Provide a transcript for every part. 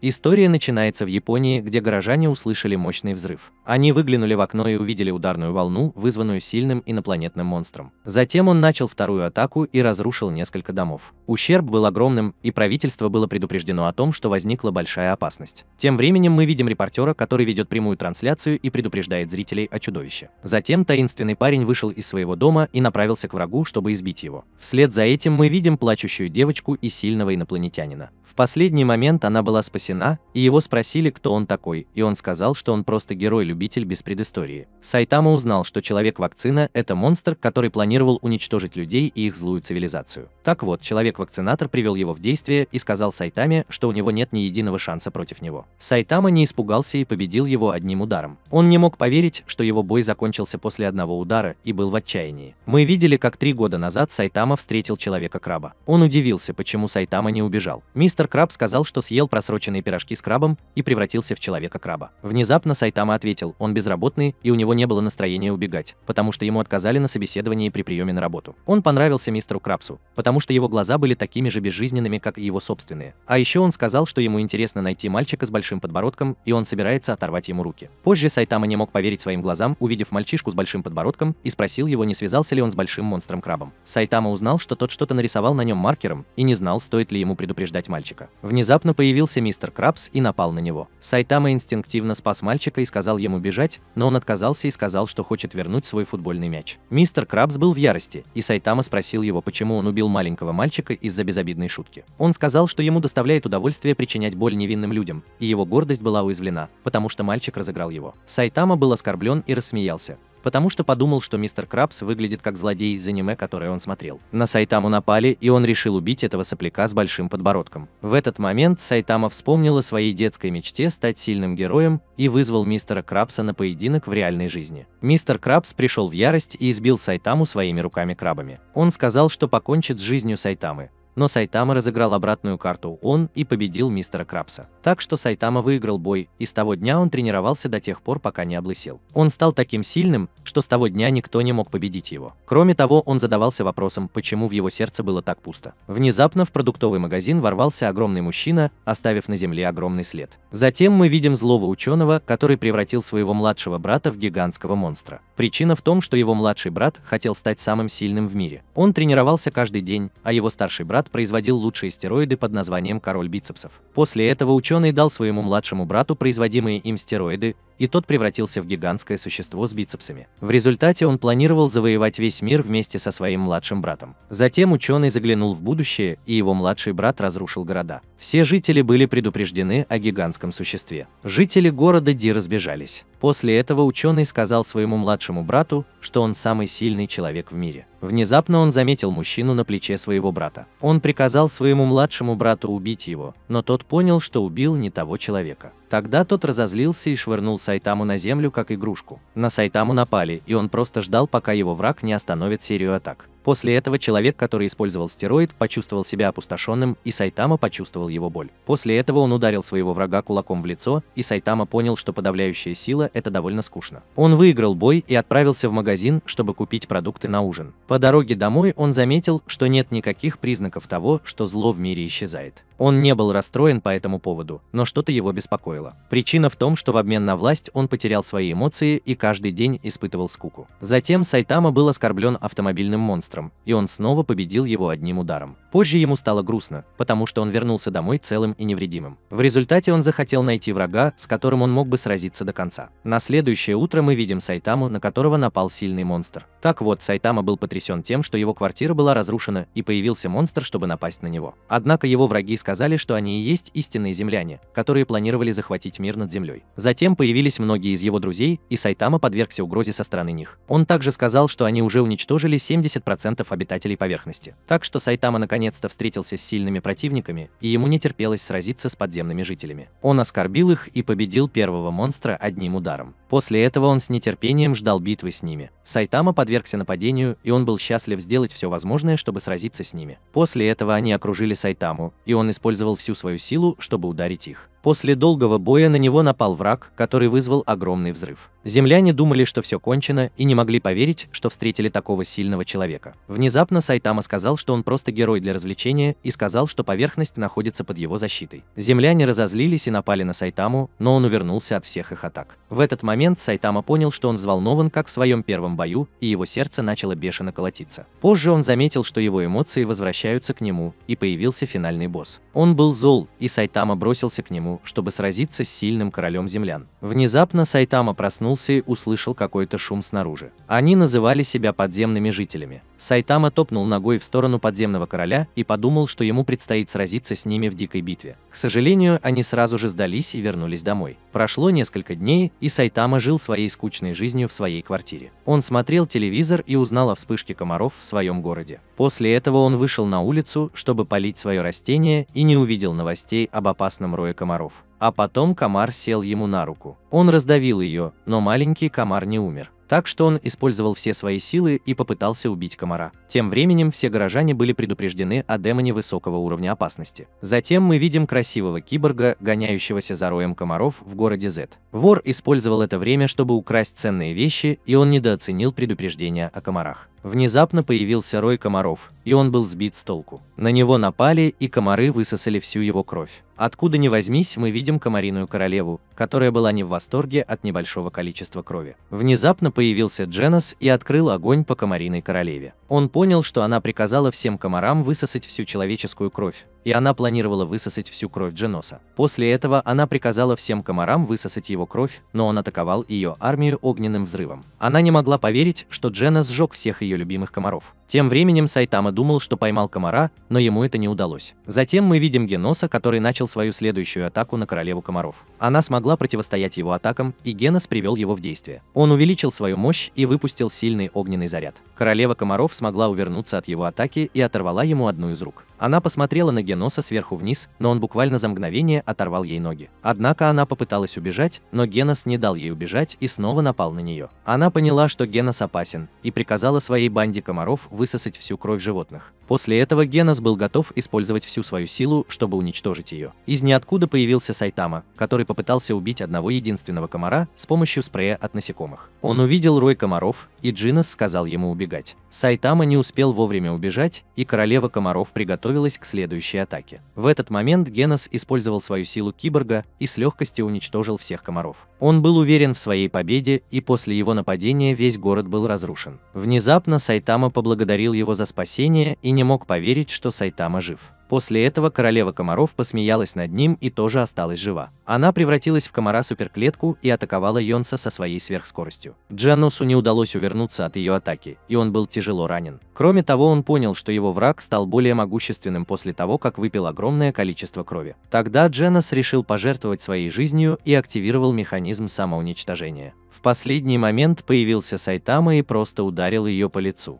История начинается в Японии, где горожане услышали мощный взрыв. Они выглянули в окно и увидели ударную волну, вызванную сильным инопланетным монстром. Затем он начал вторую атаку и разрушил несколько домов. Ущерб был огромным, и правительство было предупреждено о том, что возникла большая опасность. Тем временем мы видим репортера, который ведет прямую трансляцию и предупреждает зрителей о чудовище. Затем таинственный парень вышел из своего дома и направился к врагу, чтобы избить его. Вслед за этим мы видим плачущую девочку и сильного инопланетянина. В последний момент она была спасена Сина, и его спросили, кто он такой, и он сказал, что он просто герой-любитель без предыстории. Сайтама узнал, что Человек-вакцина – это монстр, который планировал уничтожить людей и их злую цивилизацию. Так вот, Человек-вакцинатор привел его в действие и сказал Сайтаме, что у него нет ни единого шанса против него. Сайтама не испугался и победил его одним ударом. Он не мог поверить, что его бой закончился после одного удара и был в отчаянии. Мы видели, как три года назад Сайтама встретил Человека-краба. Он удивился, почему Сайтама не убежал. Мистер Краб сказал, что съел просроченный испорченные пирожки с крабом и превратился в человека-краба. Внезапно Сайтама ответил, он безработный и у него не было настроения убегать, потому что ему отказали на собеседовании при приеме на работу. Он понравился мистеру Крабсу, потому что его глаза были такими же безжизненными, как и его собственные. А еще он сказал, что ему интересно найти мальчика с большим подбородком, и он собирается оторвать ему руки. Позже Сайтама не мог поверить своим глазам, увидев мальчишку с большим подбородком, и спросил его, не связался ли он с большим монстром-крабом. Сайтама узнал, что тот что-то нарисовал на нем маркером, и не знал, стоит ли ему предупреждать мальчика. Внезапно появился мистер мистер Крабс и напал на него. Сайтама инстинктивно спас мальчика и сказал ему бежать, но он отказался и сказал, что хочет вернуть свой футбольный мяч. Мистер Крабс был в ярости, и Сайтама спросил его, почему он убил маленького мальчика из-за безобидной шутки. Он сказал, что ему доставляет удовольствие причинять боль невинным людям, и его гордость была уязвлена, потому что мальчик разыграл его. Сайтама был оскорблен и рассмеялся потому что подумал, что мистер Крабс выглядит как злодей из аниме, которое он смотрел. На Сайтаму напали, и он решил убить этого сопляка с большим подбородком. В этот момент Сайтама вспомнил о своей детской мечте стать сильным героем и вызвал мистера Крабса на поединок в реальной жизни. Мистер Крабс пришел в ярость и избил Сайтаму своими руками крабами. Он сказал, что покончит с жизнью Сайтамы, но Сайтама разыграл обратную карту он и победил мистера Крабса. Так что Сайтама выиграл бой, и с того дня он тренировался до тех пор, пока не облысел. Он стал таким сильным, что с того дня никто не мог победить его. Кроме того, он задавался вопросом, почему в его сердце было так пусто. Внезапно в продуктовый магазин ворвался огромный мужчина, оставив на земле огромный след. Затем мы видим злого ученого, который превратил своего младшего брата в гигантского монстра. Причина в том, что его младший брат хотел стать самым сильным в мире. Он тренировался каждый день, а его старший брат Сократ производил лучшие стероиды под названием король бицепсов. После этого ученый дал своему младшему брату производимые им стероиды, и тот превратился в гигантское существо с бицепсами. В результате он планировал завоевать весь мир вместе со своим младшим братом. Затем ученый заглянул в будущее, и его младший брат разрушил города. Все жители были предупреждены о гигантском существе. Жители города Ди разбежались. После этого ученый сказал своему младшему брату, что он самый сильный человек в мире. Внезапно он заметил мужчину на плече своего брата. Он приказал своему младшему брату убить его, но тот понял, что убил не того человека. Тогда тот разозлился и швырнул Сайтаму на землю как игрушку. На Сайтаму напали, и он просто ждал, пока его враг не остановит серию атак. После этого человек, который использовал стероид, почувствовал себя опустошенным, и Сайтама почувствовал его боль. После этого он ударил своего врага кулаком в лицо, и Сайтама понял, что подавляющая сила – это довольно скучно. Он выиграл бой и отправился в магазин, чтобы купить продукты на ужин. По дороге домой он заметил, что нет никаких признаков того, что зло в мире исчезает. Он не был расстроен по этому поводу, но что-то его беспокоило. Причина в том, что в обмен на власть он потерял свои эмоции и каждый день испытывал скуку. Затем Сайтама был оскорблен автомобильным монстром, и он снова победил его одним ударом. Позже ему стало грустно, потому что он вернулся домой целым и невредимым. В результате он захотел найти врага, с которым он мог бы сразиться до конца. На следующее утро мы видим Сайтаму, на которого напал сильный монстр. Так вот, Сайтама был потрясен тем, что его квартира была разрушена, и появился монстр, чтобы напасть на него. Однако его враги сказали, что они и есть истинные земляне, которые планировали захватить мир над землей. Затем появились многие из его друзей, и Сайтама подвергся угрозе со стороны них. Он также сказал, что они уже уничтожили 70% обитателей поверхности. Так что Сайтама наконец-то встретился с сильными противниками, и ему не терпелось сразиться с подземными жителями. Он оскорбил их и победил первого монстра одним ударом. После этого он с нетерпением ждал битвы с ними. Сайтама подвергся нападению, и он был счастлив сделать все возможное, чтобы сразиться с ними. После этого они окружили Сайтаму, и он использовал всю свою силу, чтобы ударить их. После долгого боя на него напал враг, который вызвал огромный взрыв. Земляне думали, что все кончено, и не могли поверить, что встретили такого сильного человека. Внезапно Сайтама сказал, что он просто герой для развлечения, и сказал, что поверхность находится под его защитой. Земляне разозлились и напали на Сайтаму, но он увернулся от всех их атак. В этот момент Сайтама понял, что он взволнован, как в своем первом бою, и его сердце начало бешено колотиться. Позже он заметил, что его эмоции возвращаются к нему, и появился финальный босс. Он был зол, и Сайтама бросился к нему, чтобы сразиться с сильным королем землян. Внезапно Сайтама проснулся и услышал какой-то шум снаружи. Они называли себя подземными жителями. Сайтама топнул ногой в сторону подземного короля и подумал, что ему предстоит сразиться с ними в дикой битве. К сожалению, они сразу же сдались и вернулись домой. Прошло несколько дней, и Сайтама жил своей скучной жизнью в своей квартире. Он смотрел телевизор и узнал о вспышке комаров в своем городе. После этого он вышел на улицу, чтобы полить свое растение, и не увидел новостей об опасном рое комаров. А потом комар сел ему на руку. Он раздавил ее, но маленький комар не умер. Так что он использовал все свои силы и попытался убить комара. Тем временем все горожане были предупреждены о демоне высокого уровня опасности. Затем мы видим красивого киборга, гоняющегося за роем комаров в городе Z. Вор использовал это время, чтобы украсть ценные вещи, и он недооценил предупреждение о комарах. Внезапно появился рой комаров, и он был сбит с толку. На него напали, и комары высосали всю его кровь. Откуда ни возьмись, мы видим комариную королеву, которая была не в восторге от небольшого количества крови. Внезапно появился Дженос и открыл огонь по комариной королеве. Он понял, что она приказала всем комарам высосать всю человеческую кровь, и она планировала высосать всю кровь Дженоса. После этого она приказала всем комарам высосать его кровь, но он атаковал ее армию огненным взрывом. Она не могла поверить, что Джена сжег всех ее любимых комаров. Тем временем Сайтама думал, что поймал комара, но ему это не удалось. Затем мы видим Геноса, который начал свою следующую атаку на королеву комаров. Она смогла противостоять его атакам, и Генос привел его в действие. Он увеличил свою мощь и выпустил сильный огненный заряд. Королева комаров смогла увернуться от его атаки и оторвала ему одну из рук. Она посмотрела на Геноса ноги Носа сверху вниз, но он буквально за мгновение оторвал ей ноги. Однако она попыталась убежать, но Генос не дал ей убежать и снова напал на нее. Она поняла, что Генос опасен, и приказала своей банде комаров высосать всю кровь животных. После этого Генос был готов использовать всю свою силу, чтобы уничтожить ее. Из ниоткуда появился Сайтама, который попытался убить одного единственного комара с помощью спрея от насекомых. Он увидел рой комаров, и Джинос сказал ему убегать. Сайтама не успел вовремя убежать, и королева комаров приготовилась к следующей атаки. В этот момент Генос использовал свою силу киборга и с легкостью уничтожил всех комаров. Он был уверен в своей победе, и после его нападения весь город был разрушен. Внезапно Сайтама поблагодарил его за спасение и не мог поверить, что Сайтама жив. После этого королева комаров посмеялась над ним и тоже осталась жива. Она превратилась в комара-суперклетку и атаковала Йонса со своей сверхскоростью. Джанусу не удалось увернуться от ее атаки, и он был тяжело ранен. Кроме того, он понял, что его враг стал более могущественным после того, как выпил огромное количество крови. Тогда Дженнес решил пожертвовать своей жизнью и активировал механизм самоуничтожения. В последний момент появился Сайтама и просто ударил ее по лицу.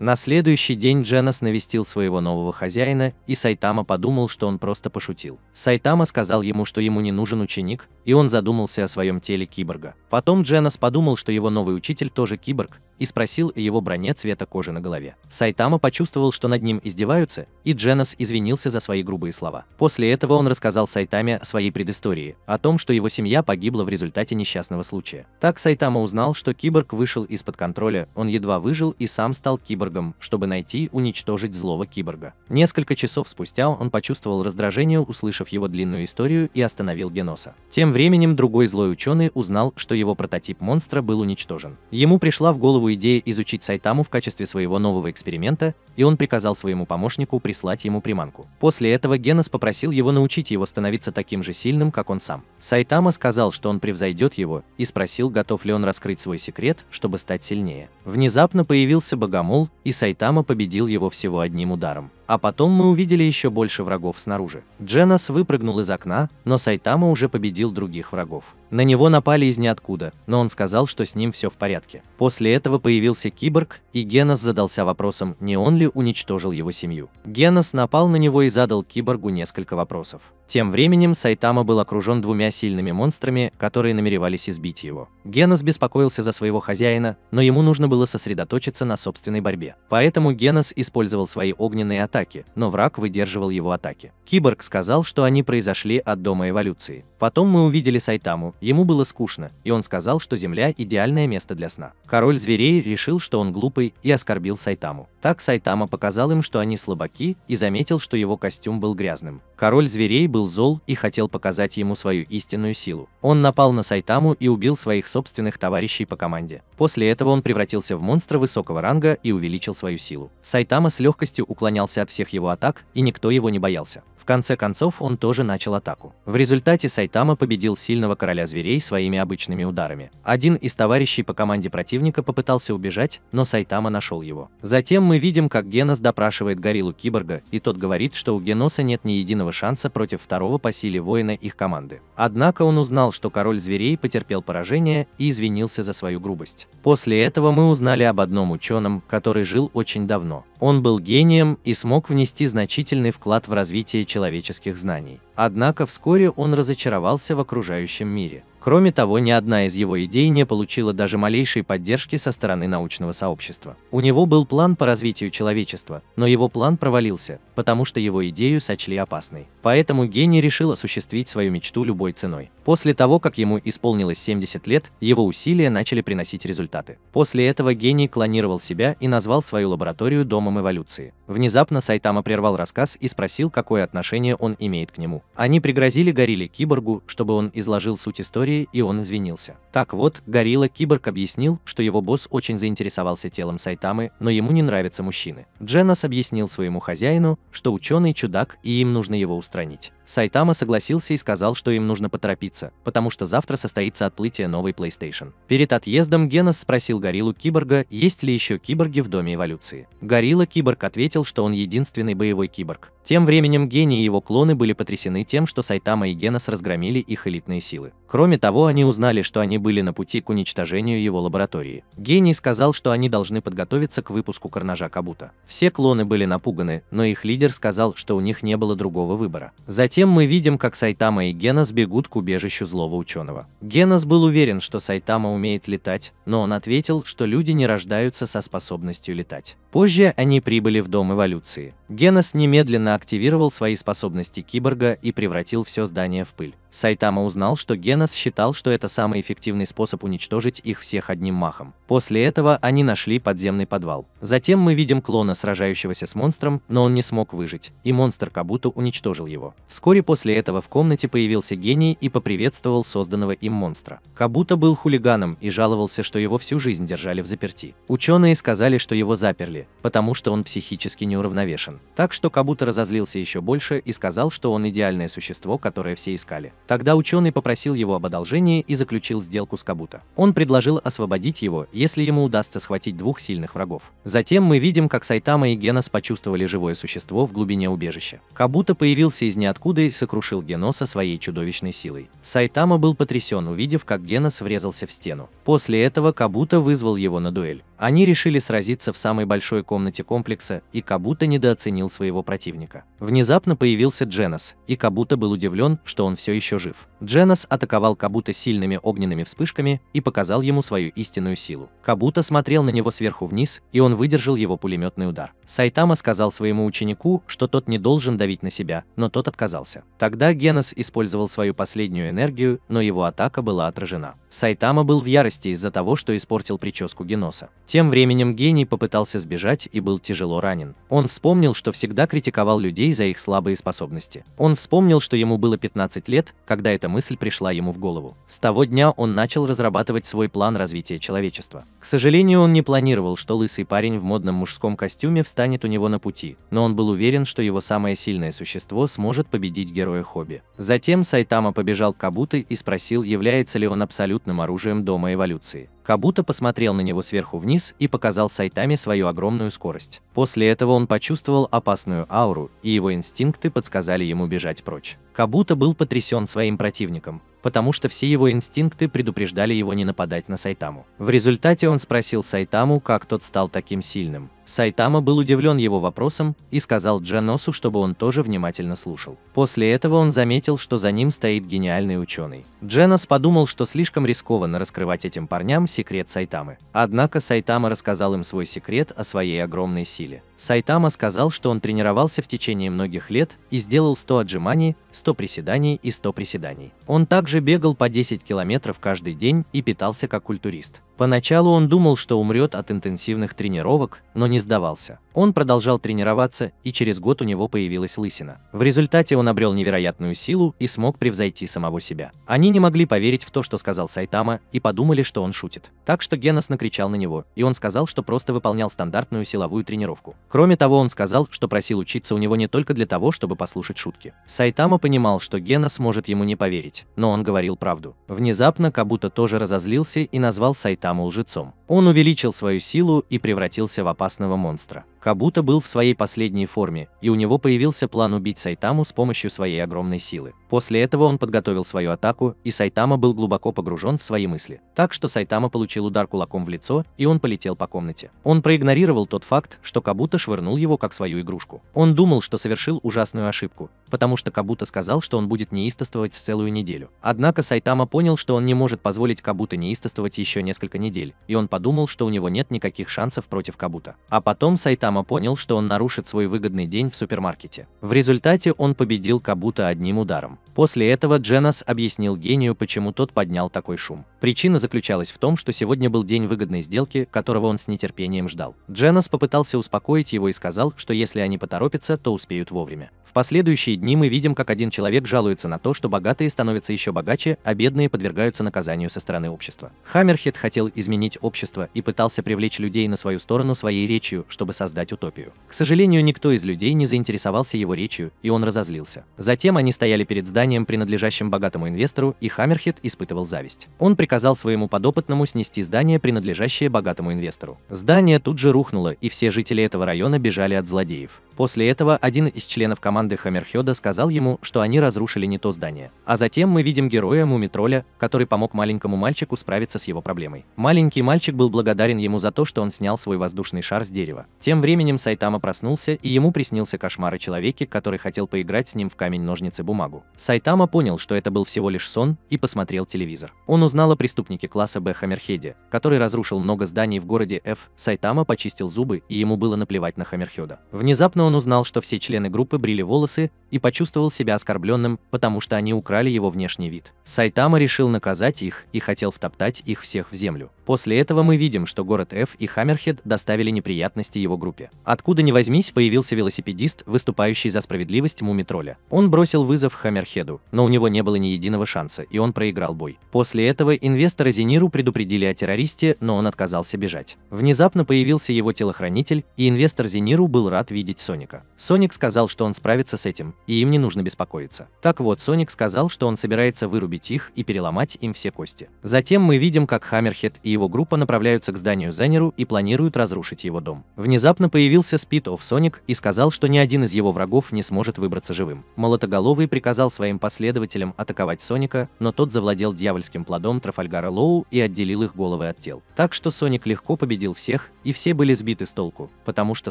На следующий день Дженнес навестил своего нового хозяина, и Сайтама подумал, что он просто пошутил. Сайтама сказал ему, что ему не нужен ученик, и он задумался о своем теле киборга. Потом Дженнес подумал, что его новый учитель тоже киборг, и спросил о его броне цвета кожи на голове. Сайтама почувствовал, что над ним издеваются, и Дженнес извинился за свои грубые слова. После этого он рассказал Сайтаме о своей предыстории, о том, что его семья погибла в результате несчастного случая. Так Сайтама узнал, что киборг вышел из-под контроля, он едва выжил и сам стал киборгом киборгом, чтобы найти и уничтожить злого киборга. Несколько часов спустя он почувствовал раздражение, услышав его длинную историю и остановил Геноса. Тем временем другой злой ученый узнал, что его прототип монстра был уничтожен. Ему пришла в голову идея изучить Сайтаму в качестве своего нового эксперимента, и он приказал своему помощнику прислать ему приманку. После этого Генос попросил его научить его становиться таким же сильным, как он сам. Сайтама сказал, что он превзойдет его, и спросил, готов ли он раскрыть свой секрет, чтобы стать сильнее. Внезапно появился Богомол, и Сайтама победил его всего одним ударом. А потом мы увидели еще больше врагов снаружи. Дженас выпрыгнул из окна, но Сайтама уже победил других врагов. На него напали из ниоткуда, но он сказал, что с ним все в порядке. После этого появился киборг, и Генос задался вопросом, не он ли уничтожил его семью. Генос напал на него и задал киборгу несколько вопросов. Тем временем Сайтама был окружен двумя сильными монстрами, которые намеревались избить его. Генос беспокоился за своего хозяина, но ему нужно было сосредоточиться на собственной борьбе. Поэтому Генос использовал свои огненные атаки, но враг выдерживал его атаки. Киборг сказал, что они произошли от Дома Эволюции. Потом мы увидели Сайтаму, ему было скучно, и он сказал, что Земля – идеальное место для сна. Король зверей решил, что он глупый, и оскорбил Сайтаму. Так Сайтама показал им, что они слабаки, и заметил, что его костюм был грязным. Король зверей был был зол и хотел показать ему свою истинную силу. Он напал на Сайтаму и убил своих собственных товарищей по команде. После этого он превратился в монстра высокого ранга и увеличил свою силу. Сайтама с легкостью уклонялся от всех его атак, и никто его не боялся конце концов он тоже начал атаку. В результате Сайтама победил сильного короля зверей своими обычными ударами. Один из товарищей по команде противника попытался убежать, но Сайтама нашел его. Затем мы видим, как Генос допрашивает гориллу киборга, и тот говорит, что у Геноса нет ни единого шанса против второго по силе воина их команды. Однако он узнал, что король зверей потерпел поражение и извинился за свою грубость. После этого мы узнали об одном ученом, который жил очень давно. Он был гением и смог внести значительный вклад в развитие человека человеческих знаний. Однако вскоре он разочаровался в окружающем мире. Кроме того, ни одна из его идей не получила даже малейшей поддержки со стороны научного сообщества. У него был план по развитию человечества, но его план провалился, потому что его идею сочли опасной. Поэтому гений решил осуществить свою мечту любой ценой. После того, как ему исполнилось 70 лет, его усилия начали приносить результаты. После этого гений клонировал себя и назвал свою лабораторию «Домом эволюции». Внезапно Сайтама прервал рассказ и спросил, какое отношение он имеет к нему. Они пригрозили Горилле Киборгу, чтобы он изложил суть истории, и он извинился. Так вот, Горилла Киборг объяснил, что его босс очень заинтересовался телом Сайтамы, но ему не нравятся мужчины. Дженнас объяснил своему хозяину, что ученый чудак и им нужно его устранить распространить. Сайтама согласился и сказал, что им нужно поторопиться, потому что завтра состоится отплытие новой PlayStation. Перед отъездом Генос спросил Гориллу Киборга, есть ли еще киборги в Доме Эволюции. Горилла Киборг ответил, что он единственный боевой киборг. Тем временем Гений и его клоны были потрясены тем, что Сайтама и Генос разгромили их элитные силы. Кроме того, они узнали, что они были на пути к уничтожению его лаборатории. Гений сказал, что они должны подготовиться к выпуску Карнажа Кабута. Все клоны были напуганы, но их лидер сказал, что у них не было другого выбора. Затем Затем мы видим, как Сайтама и Генос бегут к убежищу злого ученого. Генос был уверен, что Сайтама умеет летать, но он ответил, что люди не рождаются со способностью летать. Позже они прибыли в Дом эволюции. Генос немедленно активировал свои способности киборга и превратил все здание в пыль. Сайтама узнал, что Генос считал, что это самый эффективный способ уничтожить их всех одним махом. После этого они нашли подземный подвал. Затем мы видим клона, сражающегося с монстром, но он не смог выжить, и монстр Кабуту уничтожил его. Вскоре после этого в комнате появился гений и поприветствовал созданного им монстра. Кабута был хулиганом и жаловался, что его всю жизнь держали в заперти. Ученые сказали, что его заперли, потому что он психически неуравновешен. Так что Кабуто разозлился еще больше и сказал, что он идеальное существо, которое все искали. Тогда ученый попросил его об одолжении и заключил сделку с Кабуто. Он предложил освободить его, если ему удастся схватить двух сильных врагов. Затем мы видим, как Сайтама и Генос почувствовали живое существо в глубине убежища. Кабуто появился из ниоткуда и сокрушил Геноса своей чудовищной силой. Сайтама был потрясен, увидев, как Генос врезался в стену. После этого Кабуто вызвал его на дуэль. Они решили сразиться в самой большой комнате комплекса, и Кабуто недооценил оценил своего противника. Внезапно появился Дженнес, и Кабута был удивлен, что он все еще жив. Дженнес атаковал Кабута сильными огненными вспышками и показал ему свою истинную силу. Кабута смотрел на него сверху вниз, и он выдержал его пулеметный удар. Сайтама сказал своему ученику, что тот не должен давить на себя, но тот отказался. Тогда Генос использовал свою последнюю энергию, но его атака была отражена. Сайтама был в ярости из-за того, что испортил прическу Геноса. Тем временем гений попытался сбежать и был тяжело ранен. Он вспомнил, что всегда критиковал людей за их слабые способности. Он вспомнил, что ему было 15 лет, когда эта мысль пришла ему в голову. С того дня он начал разрабатывать свой план развития человечества. К сожалению, он не планировал, что лысый парень в модном мужском костюме встанет у него на пути, но он был уверен, что его самое сильное существо сможет победить героя хобби. Затем Сайтама побежал к Кабуты и спросил, является ли он абсолютно абсолютным оружием дома эволюции. Кабуто посмотрел на него сверху вниз и показал Сайтами свою огромную скорость. После этого он почувствовал опасную ауру, и его инстинкты подсказали ему бежать прочь. Кабуто был потрясен своим противником, потому что все его инстинкты предупреждали его не нападать на Сайтаму. В результате он спросил Сайтаму, как тот стал таким сильным. Сайтама был удивлен его вопросом и сказал Джаносу, чтобы он тоже внимательно слушал. После этого он заметил, что за ним стоит гениальный ученый. Дженос подумал, что слишком рискованно раскрывать этим парням секрет Сайтамы. Однако Сайтама рассказал им свой секрет о своей огромной силе. Сайтама сказал, что он тренировался в течение многих лет и сделал 100 отжиманий, 100 приседаний и 100 приседаний. Он также бегал по 10 километров каждый день и питался как культурист. Поначалу он думал, что умрет от интенсивных тренировок, но не сдавался. Он продолжал тренироваться, и через год у него появилась лысина. В результате он обрел невероятную силу и смог превзойти самого себя. Они не могли поверить в то, что сказал Сайтама, и подумали, что он шутит. Так что Генос накричал на него, и он сказал, что просто выполнял стандартную силовую тренировку. Кроме того, он сказал, что просил учиться у него не только для того, чтобы послушать шутки. Сайтама понимал, что Генос может ему не поверить, но он говорил правду. Внезапно Кабуто тоже разозлился и назвал Сайтама Кама лжецом. Он увеличил свою силу и превратился в опасного монстра. Кабута был в своей последней форме, и у него появился план убить Сайтаму с помощью своей огромной силы. После этого он подготовил свою атаку, и Сайтама был глубоко погружен в свои мысли. Так что Сайтама получил удар кулаком в лицо, и он полетел по комнате. Он проигнорировал тот факт, что Кабута швырнул его как свою игрушку. Он думал, что совершил ужасную ошибку, потому что Кабута сказал, что он будет неистовствовать целую неделю. Однако Сайтама понял, что он не может позволить Кабута неистовствовать еще несколько недель, и он подумал, подумал, что у него нет никаких шансов против Кабута. А потом Сайтама понял, что он нарушит свой выгодный день в супермаркете. В результате он победил Кабута одним ударом. После этого Дженнас объяснил гению, почему тот поднял такой шум. Причина заключалась в том, что сегодня был день выгодной сделки, которого он с нетерпением ждал. Дженнес попытался успокоить его и сказал, что если они поторопятся, то успеют вовремя. В последующие дни мы видим, как один человек жалуется на то, что богатые становятся еще богаче, а бедные подвергаются наказанию со стороны общества. Хаммерхед хотел изменить общество и пытался привлечь людей на свою сторону своей речью, чтобы создать утопию. К сожалению, никто из людей не заинтересовался его речью, и он разозлился. Затем они стояли перед зданием, принадлежащим богатому инвестору, и Хаммерхед испытывал зависть. Он приказал своему подопытному снести здание, принадлежащее богатому инвестору. Здание тут же рухнуло, и все жители этого района бежали от злодеев. После этого один из членов команды Хаммерхёда сказал ему, что они разрушили не то здание. А затем мы видим героя Мумитроля, который помог маленькому мальчику справиться с его проблемой. Маленький мальчик был благодарен ему за то, что он снял свой воздушный шар с дерева. Тем временем Сайтама проснулся, и ему приснился кошмар о человеке, который хотел поиграть с ним в камень-ножницы-бумагу. Сайтама понял, что это был всего лишь сон, и посмотрел телевизор. Он узнал о преступнике класса Б Хаммерхеде, который разрушил много зданий в городе Ф, Сайтама почистил зубы и ему было наплевать на Хамерхеда. Внезапно он узнал, что все члены группы брили волосы и почувствовал себя оскорбленным, потому что они украли его внешний вид. Сайтама решил наказать их и хотел втоптать их всех в землю. После этого мы видим, что город Ф и Хаммерхед доставили неприятности его группе. Откуда ни возьмись, появился велосипедист, выступающий за справедливость Мумитроля. Он бросил вызов Хаммерхеду, но у него не было ни единого шанса, и он проиграл бой. После этого и Инвесторы Зениру предупредили о террористе, но он отказался бежать. Внезапно появился его телохранитель, и инвестор Зениру был рад видеть Соника. Соник сказал, что он справится с этим, и им не нужно беспокоиться. Так вот, Соник сказал, что он собирается вырубить их и переломать им все кости. Затем мы видим, как Хаммерхед и его группа направляются к зданию Зенеру и планируют разрушить его дом. Внезапно появился Спит оф Соник и сказал, что ни один из его врагов не сможет выбраться живым. Молотоголовый приказал своим последователям атаковать Соника, но тот завладел дьявольским плодом трафаретом Трафальгара Лоу и отделил их головы от тел. Так что Соник легко победил всех, и все были сбиты с толку, потому что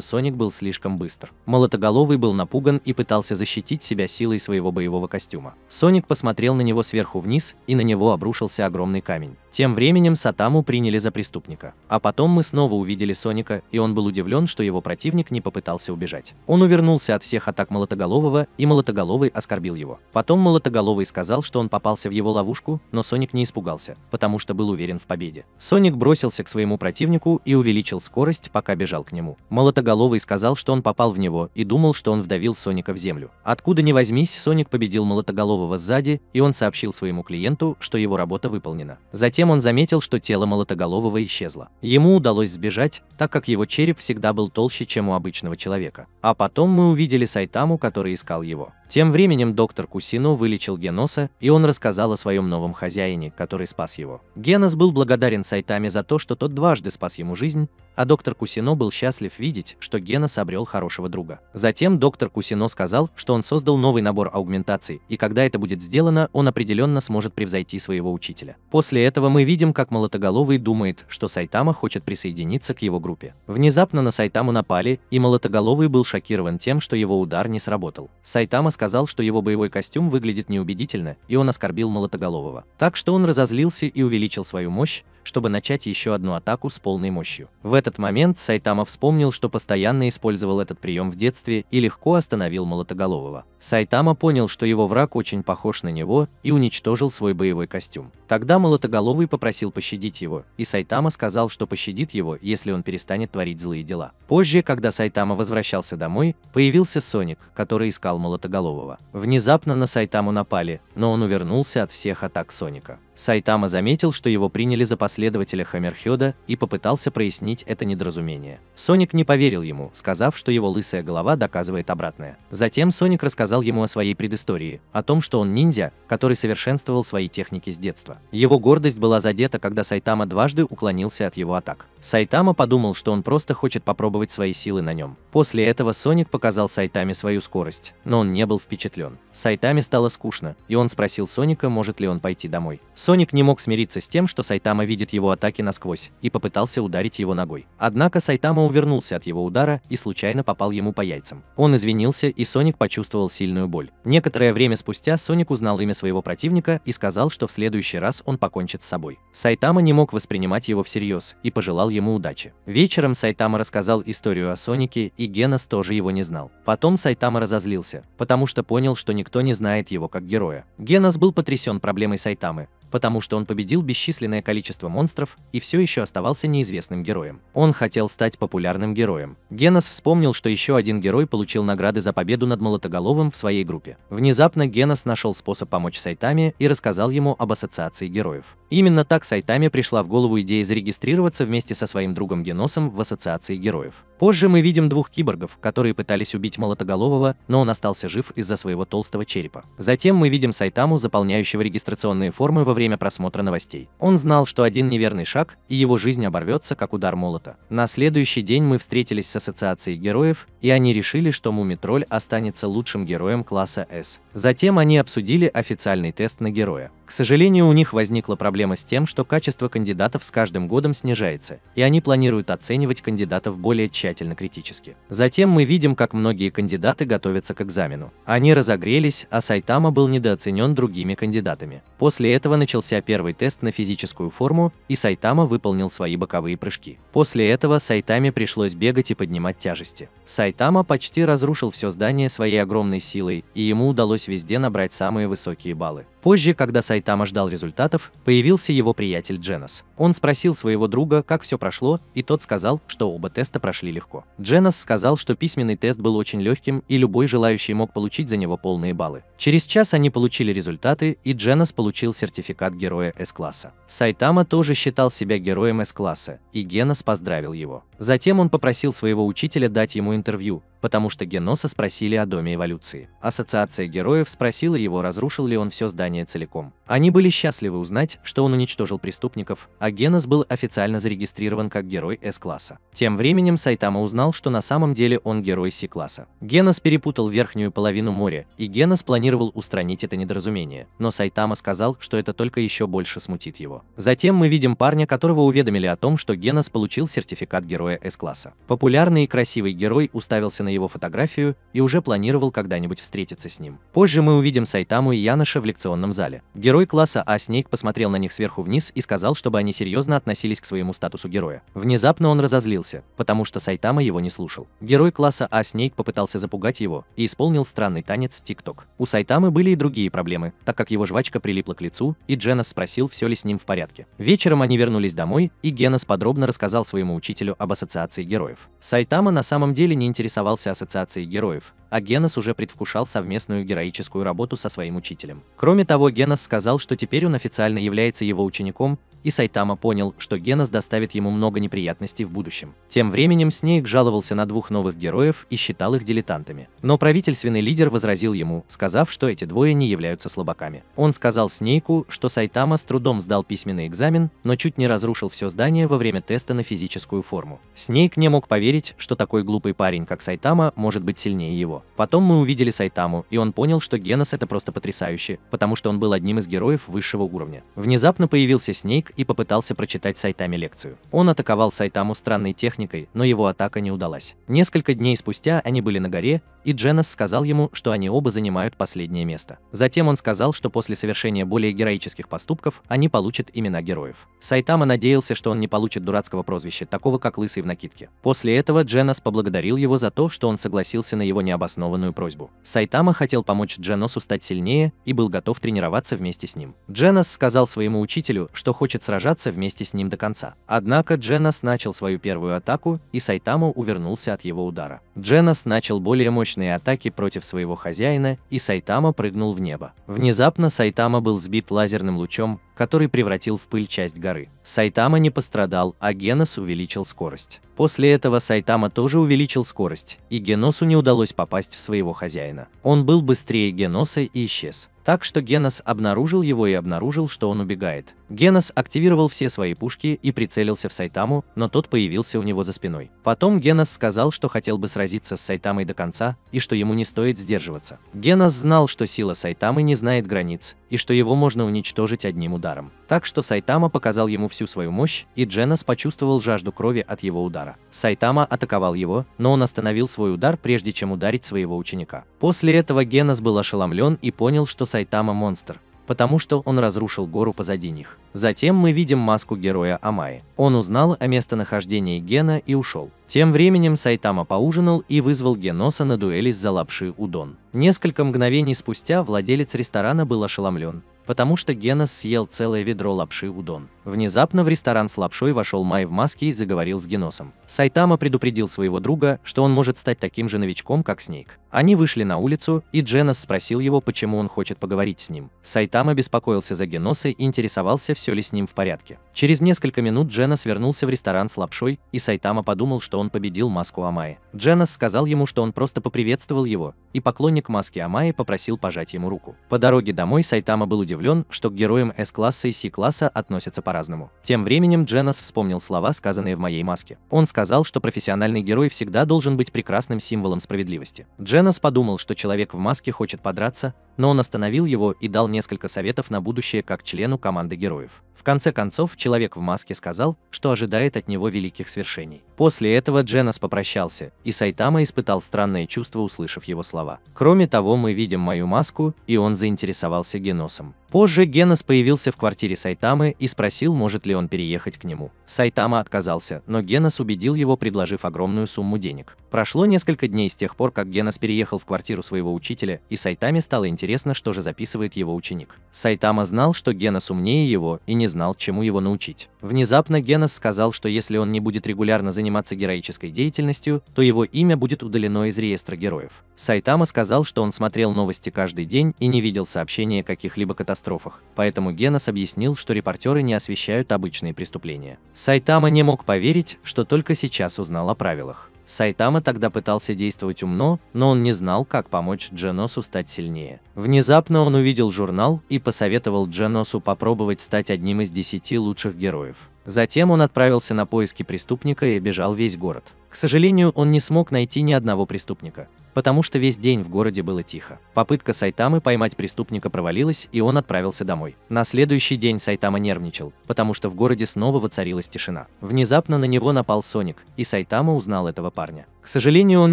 Соник был слишком быстр. Молотоголовый был напуган и пытался защитить себя силой своего боевого костюма. Соник посмотрел на него сверху вниз, и на него обрушился огромный камень. Тем временем Сатаму приняли за преступника. А потом мы снова увидели Соника, и он был удивлен, что его противник не попытался убежать. Он увернулся от всех атак Молотоголового, и Молотоголовый оскорбил его. Потом Молотоголовый сказал, что он попался в его ловушку, но Соник не испугался потому что был уверен в победе. Соник бросился к своему противнику и увеличил скорость, пока бежал к нему. Молотоголовый сказал, что он попал в него и думал, что он вдавил Соника в землю. Откуда ни возьмись, Соник победил Молотоголового сзади, и он сообщил своему клиенту, что его работа выполнена. Затем он заметил, что тело Молотоголового исчезло. Ему удалось сбежать, так как его череп всегда был толще, чем у обычного человека. А потом мы увидели Сайтаму, который искал его. Тем временем доктор Кусино вылечил Геноса, и он рассказал о своем новом хозяине, который спас спас его. Генос был благодарен Сайтами за то, что тот дважды спас ему жизнь, а доктор Кусино был счастлив видеть, что Гена собрел хорошего друга. Затем доктор Кусино сказал, что он создал новый набор аугментаций, и когда это будет сделано, он определенно сможет превзойти своего учителя. После этого мы видим, как Молотоголовый думает, что Сайтама хочет присоединиться к его группе. Внезапно на Сайтаму напали, и Молотоголовый был шокирован тем, что его удар не сработал. Сайтама сказал, что его боевой костюм выглядит неубедительно, и он оскорбил Молотоголового. Так что он разозлился и увеличил свою мощь, чтобы начать еще одну атаку с полной мощью. В этот момент Сайтама вспомнил, что постоянно использовал этот прием в детстве и легко остановил Молотоголового. Сайтама понял, что его враг очень похож на него, и уничтожил свой боевой костюм. Тогда Молотоголовый попросил пощадить его, и Сайтама сказал, что пощадит его, если он перестанет творить злые дела. Позже, когда Сайтама возвращался домой, появился Соник, который искал Молотоголового. Внезапно на Сайтаму напали, но он увернулся от всех атак Соника. Сайтама заметил, что его приняли за последователя Хаммерхёда и попытался прояснить это недоразумение. Соник не поверил ему, сказав, что его лысая голова доказывает обратное. Затем Соник рассказал рассказал ему о своей предыстории, о том, что он ниндзя, который совершенствовал свои техники с детства. Его гордость была задета, когда Сайтама дважды уклонился от его атак. Сайтама подумал, что он просто хочет попробовать свои силы на нем. После этого Соник показал Сайтаме свою скорость, но он не был впечатлен. Сайтаме стало скучно, и он спросил Соника, может ли он пойти домой. Соник не мог смириться с тем, что Сайтама видит его атаки насквозь, и попытался ударить его ногой. Однако Сайтама увернулся от его удара и случайно попал ему по яйцам. Он извинился, и Соник почувствовал сильную боль. Некоторое время спустя Соник узнал имя своего противника и сказал, что в следующий раз он покончит с собой. Сайтама не мог воспринимать его всерьез и пожелал ему удачи. Вечером Сайтама рассказал историю о Сонике, и Генос тоже его не знал. Потом Сайтама разозлился, потому что понял, что никто не знает его как героя. Генос был потрясен проблемой Сайтамы, потому что он победил бесчисленное количество монстров и все еще оставался неизвестным героем. Он хотел стать популярным героем. Генос вспомнил, что еще один герой получил награды за победу над Молотоголовым в своей группе. Внезапно Генос нашел способ помочь Сайтами и рассказал ему об ассоциации героев. Именно так Сайтами пришла в голову идея зарегистрироваться вместе со своим другом Геносом в ассоциации героев. Позже мы видим двух киборгов, которые пытались убить Молотоголового, но он остался жив из-за своего толстого черепа. Затем мы видим Сайтаму, заполняющего регистрационные формы во время время просмотра новостей. Он знал, что один неверный шаг, и его жизнь оборвется, как удар молота. На следующий день мы встретились с Ассоциацией героев, и они решили, что Мумитроль останется лучшим героем класса S. Затем они обсудили официальный тест на героя. К сожалению, у них возникла проблема с тем, что качество кандидатов с каждым годом снижается, и они планируют оценивать кандидатов более тщательно критически. Затем мы видим, как многие кандидаты готовятся к экзамену. Они разогрелись, а Сайтама был недооценен другими кандидатами. После этого начинается начался первый тест на физическую форму, и Сайтама выполнил свои боковые прыжки. После этого Сайтаме пришлось бегать и поднимать тяжести. Сайтама почти разрушил все здание своей огромной силой, и ему удалось везде набрать самые высокие баллы. Позже, когда Сайтама ждал результатов, появился его приятель Дженнес. Он спросил своего друга, как все прошло, и тот сказал, что оба теста прошли легко. Дженнес сказал, что письменный тест был очень легким, и любой желающий мог получить за него полные баллы. Через час они получили результаты, и Дженнес получил сертификат героя С-класса. Сайтама тоже считал себя героем С-класса, и Геннес поздравил его. Затем он попросил своего учителя дать ему интервью, потому что Геноса спросили о Доме эволюции. Ассоциация героев спросила его, разрушил ли он все здание целиком. Они были счастливы узнать, что он уничтожил преступников, а Генос был официально зарегистрирован как герой С-класса. Тем временем Сайтама узнал, что на самом деле он герой С-класса. Генос перепутал верхнюю половину моря, и Генос планировал устранить это недоразумение, но Сайтама сказал, что это только еще больше смутит его. Затем мы видим парня, которого уведомили о том, что Генос получил сертификат героя С-класса. Популярный и красивый герой уставился на его фотографию и уже планировал когда-нибудь встретиться с ним. Позже мы увидим Сайтаму и Яноша в лекционном зале. Герой Герой класса А Снейк посмотрел на них сверху вниз и сказал, чтобы они серьезно относились к своему статусу героя. Внезапно он разозлился, потому что Сайтама его не слушал. Герой класса А Снейк попытался запугать его и исполнил странный танец Тик-Ток. У Сайтамы были и другие проблемы, так как его жвачка прилипла к лицу, и Дженнес спросил, все ли с ним в порядке. Вечером они вернулись домой, и Геннес подробно рассказал своему учителю об ассоциации героев. Сайтама на самом деле не интересовался ассоциацией героев, а Геннес уже предвкушал совместную героическую работу со своим учителем. Кроме того, Геннес сказал, сказал, что теперь он официально является его учеником, и Сайтама понял, что Генос доставит ему много неприятностей в будущем. Тем временем Снейк жаловался на двух новых героев и считал их дилетантами. Но правительственный лидер возразил ему, сказав, что эти двое не являются слабаками. Он сказал Снейку, что Сайтама с трудом сдал письменный экзамен, но чуть не разрушил все здание во время теста на физическую форму. Снейк не мог поверить, что такой глупый парень, как Сайтама, может быть сильнее его. Потом мы увидели Сайтаму, и он понял, что Генос это просто потрясающе, потому что он был одним из героев высшего уровня. Внезапно появился Снейк, и попытался прочитать Сайтаме лекцию. Он атаковал Сайтаму странной техникой, но его атака не удалась. Несколько дней спустя они были на горе, и Дженнес сказал ему, что они оба занимают последнее место. Затем он сказал, что после совершения более героических поступков они получат имена героев. Сайтама надеялся, что он не получит дурацкого прозвища, такого как Лысый в накидке. После этого Дженнес поблагодарил его за то, что он согласился на его необоснованную просьбу. Сайтама хотел помочь Дженнесу стать сильнее и был готов тренироваться вместе с ним. Дженнес сказал своему учителю, что хочет хочет сражаться вместе с ним до конца. Однако Дженнас начал свою первую атаку, и Сайтаму увернулся от его удара. Дженнас начал более мощные атаки против своего хозяина, и Сайтама прыгнул в небо. Внезапно Сайтама был сбит лазерным лучом, который превратил в пыль часть горы. Сайтама не пострадал, а Генос увеличил скорость. После этого Сайтама тоже увеличил скорость, и Геносу не удалось попасть в своего хозяина. Он был быстрее Геноса и исчез. Так что Генос обнаружил его и обнаружил, что он убегает. Генос активировал все свои пушки и прицелился в Сайтаму, но тот появился у него за спиной. Потом Генос сказал, что хотел бы сразиться с Сайтамой до конца и что ему не стоит сдерживаться. Генос знал, что сила Сайтамы не знает границ и что его можно уничтожить одним ударом. Так что Сайтама показал ему всю свою мощь, и Дженос почувствовал жажду крови от его удара удара. Сайтама атаковал его, но он остановил свой удар, прежде чем ударить своего ученика. После этого Генос был ошеломлен и понял, что Сайтама монстр, потому что он разрушил гору позади них. Затем мы видим маску героя Амаи. Он узнал о местонахождении Гена и ушел. Тем временем Сайтама поужинал и вызвал Геноса на дуэли за лапши удон. Несколько мгновений спустя владелец ресторана был ошеломлен потому что Генос съел целое ведро лапши удон. Внезапно в ресторан с лапшой вошел Май в маске и заговорил с Геносом. Сайтама предупредил своего друга, что он может стать таким же новичком, как Снейк. Они вышли на улицу, и Дженос спросил его, почему он хочет поговорить с ним. Сайтама беспокоился за Геноса и интересовался, все ли с ним в порядке. Через несколько минут Дженос вернулся в ресторан с лапшой, и Сайтама подумал, что он победил маску Амаи. Дженос сказал ему, что он просто поприветствовал его, и поклонник маски Амаи попросил пожать ему руку. По дороге домой Сайтама был удивлен удивлен, что к героям С-класса и С-класса относятся по-разному. Тем временем Дженнас вспомнил слова, сказанные в моей маске. Он сказал, что профессиональный герой всегда должен быть прекрасным символом справедливости. Дженнас подумал, что человек в маске хочет подраться, но он остановил его и дал несколько советов на будущее как члену команды героев. В конце концов, человек в маске сказал, что ожидает от него великих свершений. После этого Дженнес попрощался, и Сайтама испытал странное чувство, услышав его слова. Кроме того, мы видим мою маску, и он заинтересовался геносом. Позже Генос появился в квартире Сайтамы и спросил, может ли он переехать к нему. Сайтама отказался, но Генос убедил его, предложив огромную сумму денег. Прошло несколько дней с тех пор, как Генос переехал в квартиру своего учителя, и Сайтаме стало интересно, что же записывает его ученик. Сайтама знал, что Генос умнее его и не знал, чему его научить. Внезапно Генос сказал, что если он не будет регулярно заниматься героической деятельностью, то его имя будет удалено из реестра героев. Сайтама сказал, что он смотрел новости каждый день и не видел сообщения каких-либо катастроф катастрофах, поэтому Генос объяснил, что репортеры не освещают обычные преступления. Сайтама не мог поверить, что только сейчас узнал о правилах. Сайтама тогда пытался действовать умно, но он не знал, как помочь Дженосу стать сильнее. Внезапно он увидел журнал и посоветовал Дженосу попробовать стать одним из десяти лучших героев. Затем он отправился на поиски преступника и обижал весь город. К сожалению, он не смог найти ни одного преступника, потому что весь день в городе было тихо. Попытка Сайтамы поймать преступника провалилась, и он отправился домой. На следующий день Сайтама нервничал, потому что в городе снова воцарилась тишина. Внезапно на него напал Соник, и Сайтама узнал этого парня. К сожалению, он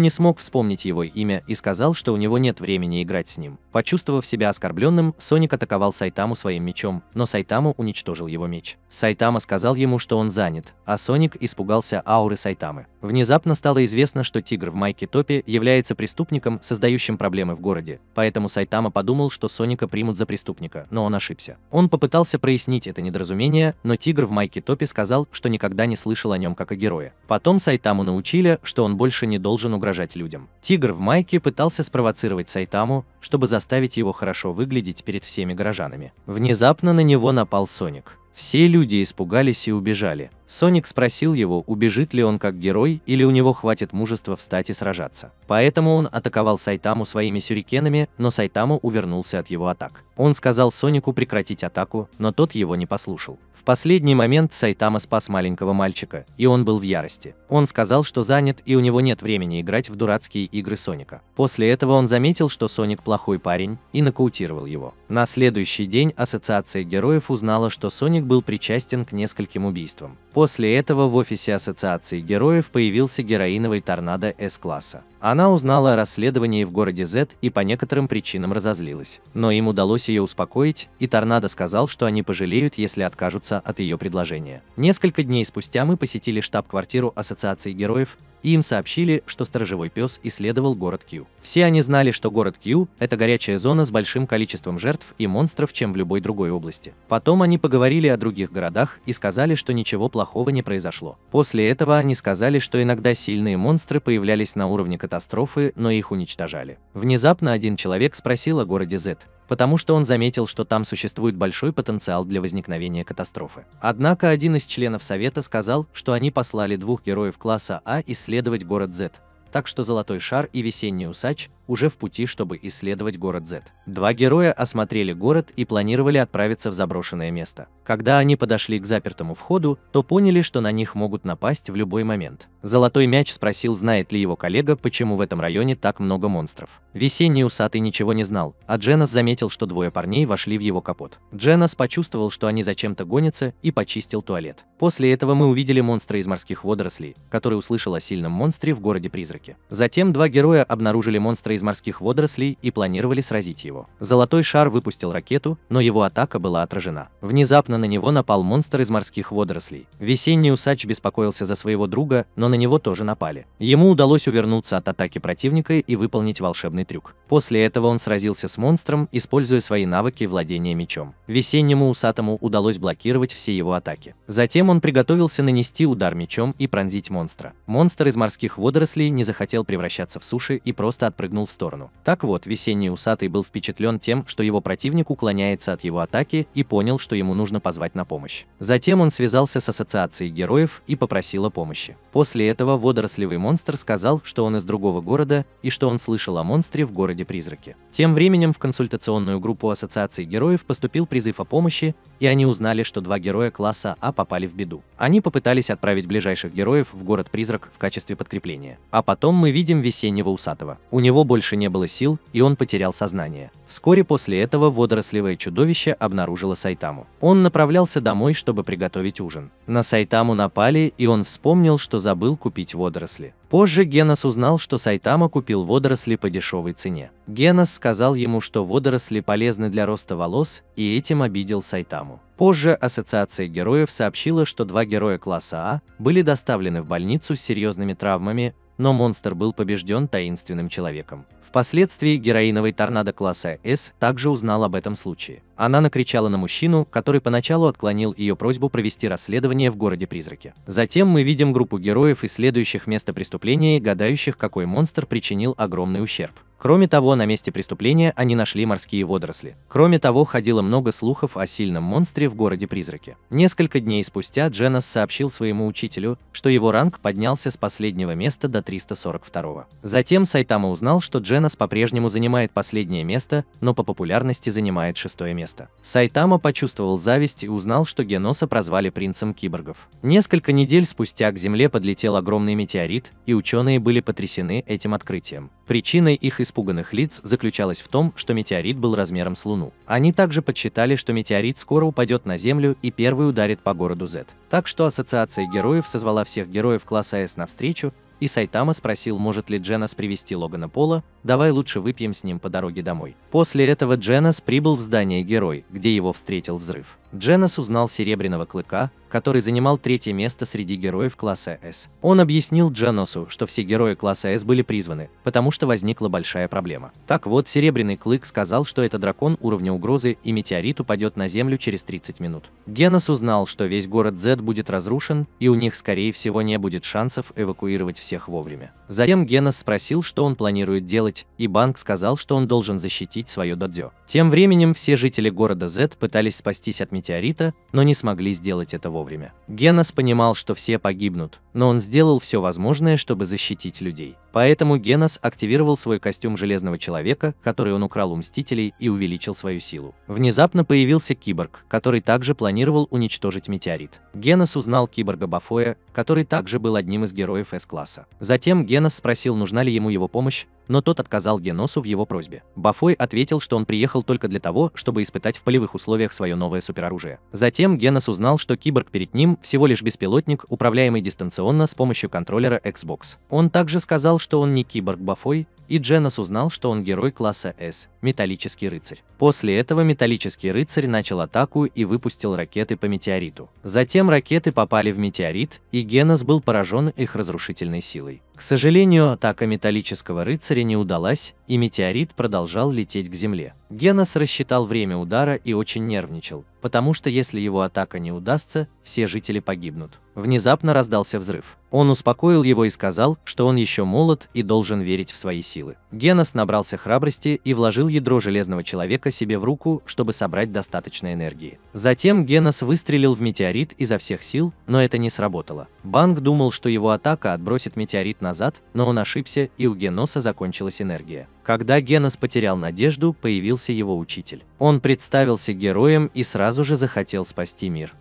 не смог вспомнить его имя и сказал, что у него нет времени играть с ним. Почувствовав себя оскорбленным, Соник атаковал Сайтаму своим мечом, но Сайтаму уничтожил его меч. Сайтама сказал ему, что он занят, а Соник испугался ауры Сайтамы. Внезапно стало известно, что тигр в майке Топи является преступником, создающим проблемы в городе, поэтому Сайтама подумал, что Соника примут за преступника, но он ошибся. Он попытался прояснить это недоразумение, но тигр в майке Топи сказал, что никогда не слышал о нем как о герое. Потом Сайтаму научили, что он больше не должен угрожать людям. Тигр в майке пытался спровоцировать Сайтаму, чтобы заставить его хорошо выглядеть перед всеми горожанами. Внезапно на него напал Соник. Все люди испугались и убежали. Соник спросил его, убежит ли он как герой или у него хватит мужества встать и сражаться. Поэтому он атаковал Сайтаму своими сюрикенами, но Сайтаму увернулся от его атак. Он сказал Сонику прекратить атаку, но тот его не послушал. В последний момент Сайтама спас маленького мальчика, и он был в ярости. Он сказал, что занят и у него нет времени играть в дурацкие игры Соника. После этого он заметил, что Соник плохой парень, и нокаутировал его. На следующий день Ассоциация героев узнала, что Соник был причастен к нескольким убийствам. После этого в офисе Ассоциации героев появился героиновый торнадо С-класса. Она узнала о расследовании в городе Z и по некоторым причинам разозлилась. Но им удалось ее успокоить, и Торнадо сказал, что они пожалеют, если откажутся от ее предложения. Несколько дней спустя мы посетили штаб-квартиру Ассоциации героев, и им сообщили, что сторожевой пес исследовал город Кью. Все они знали, что город Кью – это горячая зона с большим количеством жертв и монстров, чем в любой другой области. Потом они поговорили о других городах и сказали, что ничего плохого не произошло. После этого они сказали, что иногда сильные монстры появлялись на уровне катастрофы, но их уничтожали. Внезапно один человек спросил о городе Z, потому что он заметил, что там существует большой потенциал для возникновения катастрофы. Однако один из членов Совета сказал, что они послали двух героев класса А исследовать город Z, так что Золотой Шар и Весенний Усач уже в пути, чтобы исследовать город Z. Два героя осмотрели город и планировали отправиться в заброшенное место. Когда они подошли к запертому входу, то поняли, что на них могут напасть в любой момент. Золотой мяч спросил, знает ли его коллега, почему в этом районе так много монстров. Весенний усатый ничего не знал, а Дженнас заметил, что двое парней вошли в его капот. Дженнас почувствовал, что они зачем-то гонятся, и почистил туалет. После этого мы увидели монстра из морских водорослей, который услышал о сильном монстре в городе-призраке. Затем два героя обнаружили монстра из из морских водорослей и планировали сразить его. Золотой шар выпустил ракету, но его атака была отражена. Внезапно на него напал монстр из морских водорослей. Весенний усач беспокоился за своего друга, но на него тоже напали. Ему удалось увернуться от атаки противника и выполнить волшебный трюк. После этого он сразился с монстром, используя свои навыки владения мечом. Весеннему усатому удалось блокировать все его атаки. Затем он приготовился нанести удар мечом и пронзить монстра. Монстр из морских водорослей не захотел превращаться в суши и просто отпрыгнул в сторону. Так вот, весенний усатый был впечатлен тем, что его противник уклоняется от его атаки и понял, что ему нужно позвать на помощь. Затем он связался с ассоциацией героев и попросил о помощи. После этого водорослевый монстр сказал, что он из другого города и что он слышал о монстре в городе Призраки. Тем временем в консультационную группу ассоциации героев поступил призыв о помощи, и они узнали, что два героя класса А попали в беду. Они попытались отправить ближайших героев в город-призрак в качестве подкрепления. А потом мы видим весеннего усатого. У него более больше не было сил, и он потерял сознание. Вскоре после этого водорослевое чудовище обнаружило Сайтаму. Он направлялся домой, чтобы приготовить ужин. На Сайтаму напали, и он вспомнил, что забыл купить водоросли. Позже Генос узнал, что Сайтама купил водоросли по дешевой цене. Генос сказал ему, что водоросли полезны для роста волос, и этим обидел Сайтаму. Позже Ассоциация героев сообщила, что два героя класса А были доставлены в больницу с серьезными травмами, но монстр был побежден таинственным человеком. Впоследствии героиновый торнадо класса С также узнал об этом случае. Она накричала на мужчину, который поначалу отклонил ее просьбу провести расследование в городе-призраке. Затем мы видим группу героев, исследующих место преступления и гадающих, какой монстр причинил огромный ущерб. Кроме того, на месте преступления они нашли морские водоросли. Кроме того, ходило много слухов о сильном монстре в городе-призраке. Несколько дней спустя Дженнес сообщил своему учителю, что его ранг поднялся с последнего места до 342 Затем Сайтама узнал, что Дженнес по-прежнему занимает последнее место, но по популярности занимает шестое место. Сайтама почувствовал зависть и узнал, что Геноса прозвали принцем киборгов. Несколько недель спустя к Земле подлетел огромный метеорит, и ученые были потрясены этим открытием. Причиной их испуганных лиц заключалась в том, что метеорит был размером с Луну. Они также подсчитали, что метеорит скоро упадет на Землю и первый ударит по городу Z. Так что Ассоциация героев созвала всех героев класса S на встречу, и Сайтама спросил, может ли Дженнас привести Логана Пола, давай лучше выпьем с ним по дороге домой. После этого Дженнас прибыл в здание Герой, где его встретил взрыв. Дженнес узнал Серебряного Клыка, который занимал третье место среди героев класса С. Он объяснил Дженнесу, что все герои класса С были призваны, потому что возникла большая проблема. Так вот, Серебряный Клык сказал, что это дракон уровня угрозы и метеорит упадет на Землю через 30 минут. Геннес узнал, что весь город Z будет разрушен, и у них, скорее всего, не будет шансов эвакуировать всех вовремя. Затем Геннес спросил, что он планирует делать, и Банк сказал, что он должен защитить свое додзё. Тем временем все жители города Z пытались спастись от метеорита, но не смогли сделать это вовремя. Генос понимал, что все погибнут, но он сделал все возможное, чтобы защитить людей. Поэтому Генос активировал свой костюм Железного Человека, который он украл у Мстителей, и увеличил свою силу. Внезапно появился Киборг, который также планировал уничтожить метеорит. Генос узнал Киборга Бафоя, который также был одним из героев С-класса. Затем Генос спросил, нужна ли ему его помощь, но тот отказал Геносу в его просьбе. Бафой ответил, что он приехал только для того, чтобы испытать в полевых условиях свое новое супероружие. Затем Генос узнал, что киборг перед ним всего лишь беспилотник, управляемый дистанционно с помощью контроллера Xbox. Он также сказал, что он не киборг Бафой, и Дженнес узнал, что он герой класса С, металлический рыцарь. После этого металлический рыцарь начал атаку и выпустил ракеты по метеориту. Затем ракеты попали в метеорит, и Геннес был поражен их разрушительной силой. К сожалению, атака металлического рыцаря не удалась, и метеорит продолжал лететь к земле. Геннес рассчитал время удара и очень нервничал, потому что если его атака не удастся, все жители погибнут. Внезапно раздался взрыв. Он успокоил его и сказал, что он еще молод и должен верить в свои силы. Генос набрался храбрости и вложил ядро Железного Человека себе в руку, чтобы собрать достаточно энергии. Затем Генос выстрелил в метеорит изо всех сил, но это не сработало. Банк думал, что его атака отбросит метеорит назад, но он ошибся, и у Геноса закончилась энергия. Когда Генос потерял надежду, появился его учитель. Он представился героем и сразу же захотел спасти мир.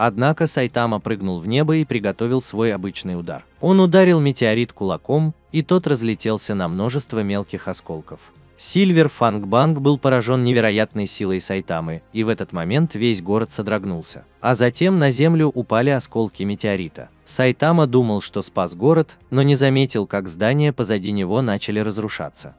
Однако Сайтама прыгнул в небо и приготовил свой обычный удар. Он ударил метеорит кулаком, и тот разлетелся на множество мелких осколков. Сильвер Фангбанк был поражен невероятной силой Сайтамы, и в этот момент весь город содрогнулся. А затем на землю упали осколки метеорита. Сайтама думал, что спас город, но не заметил, как здания позади него начали разрушаться.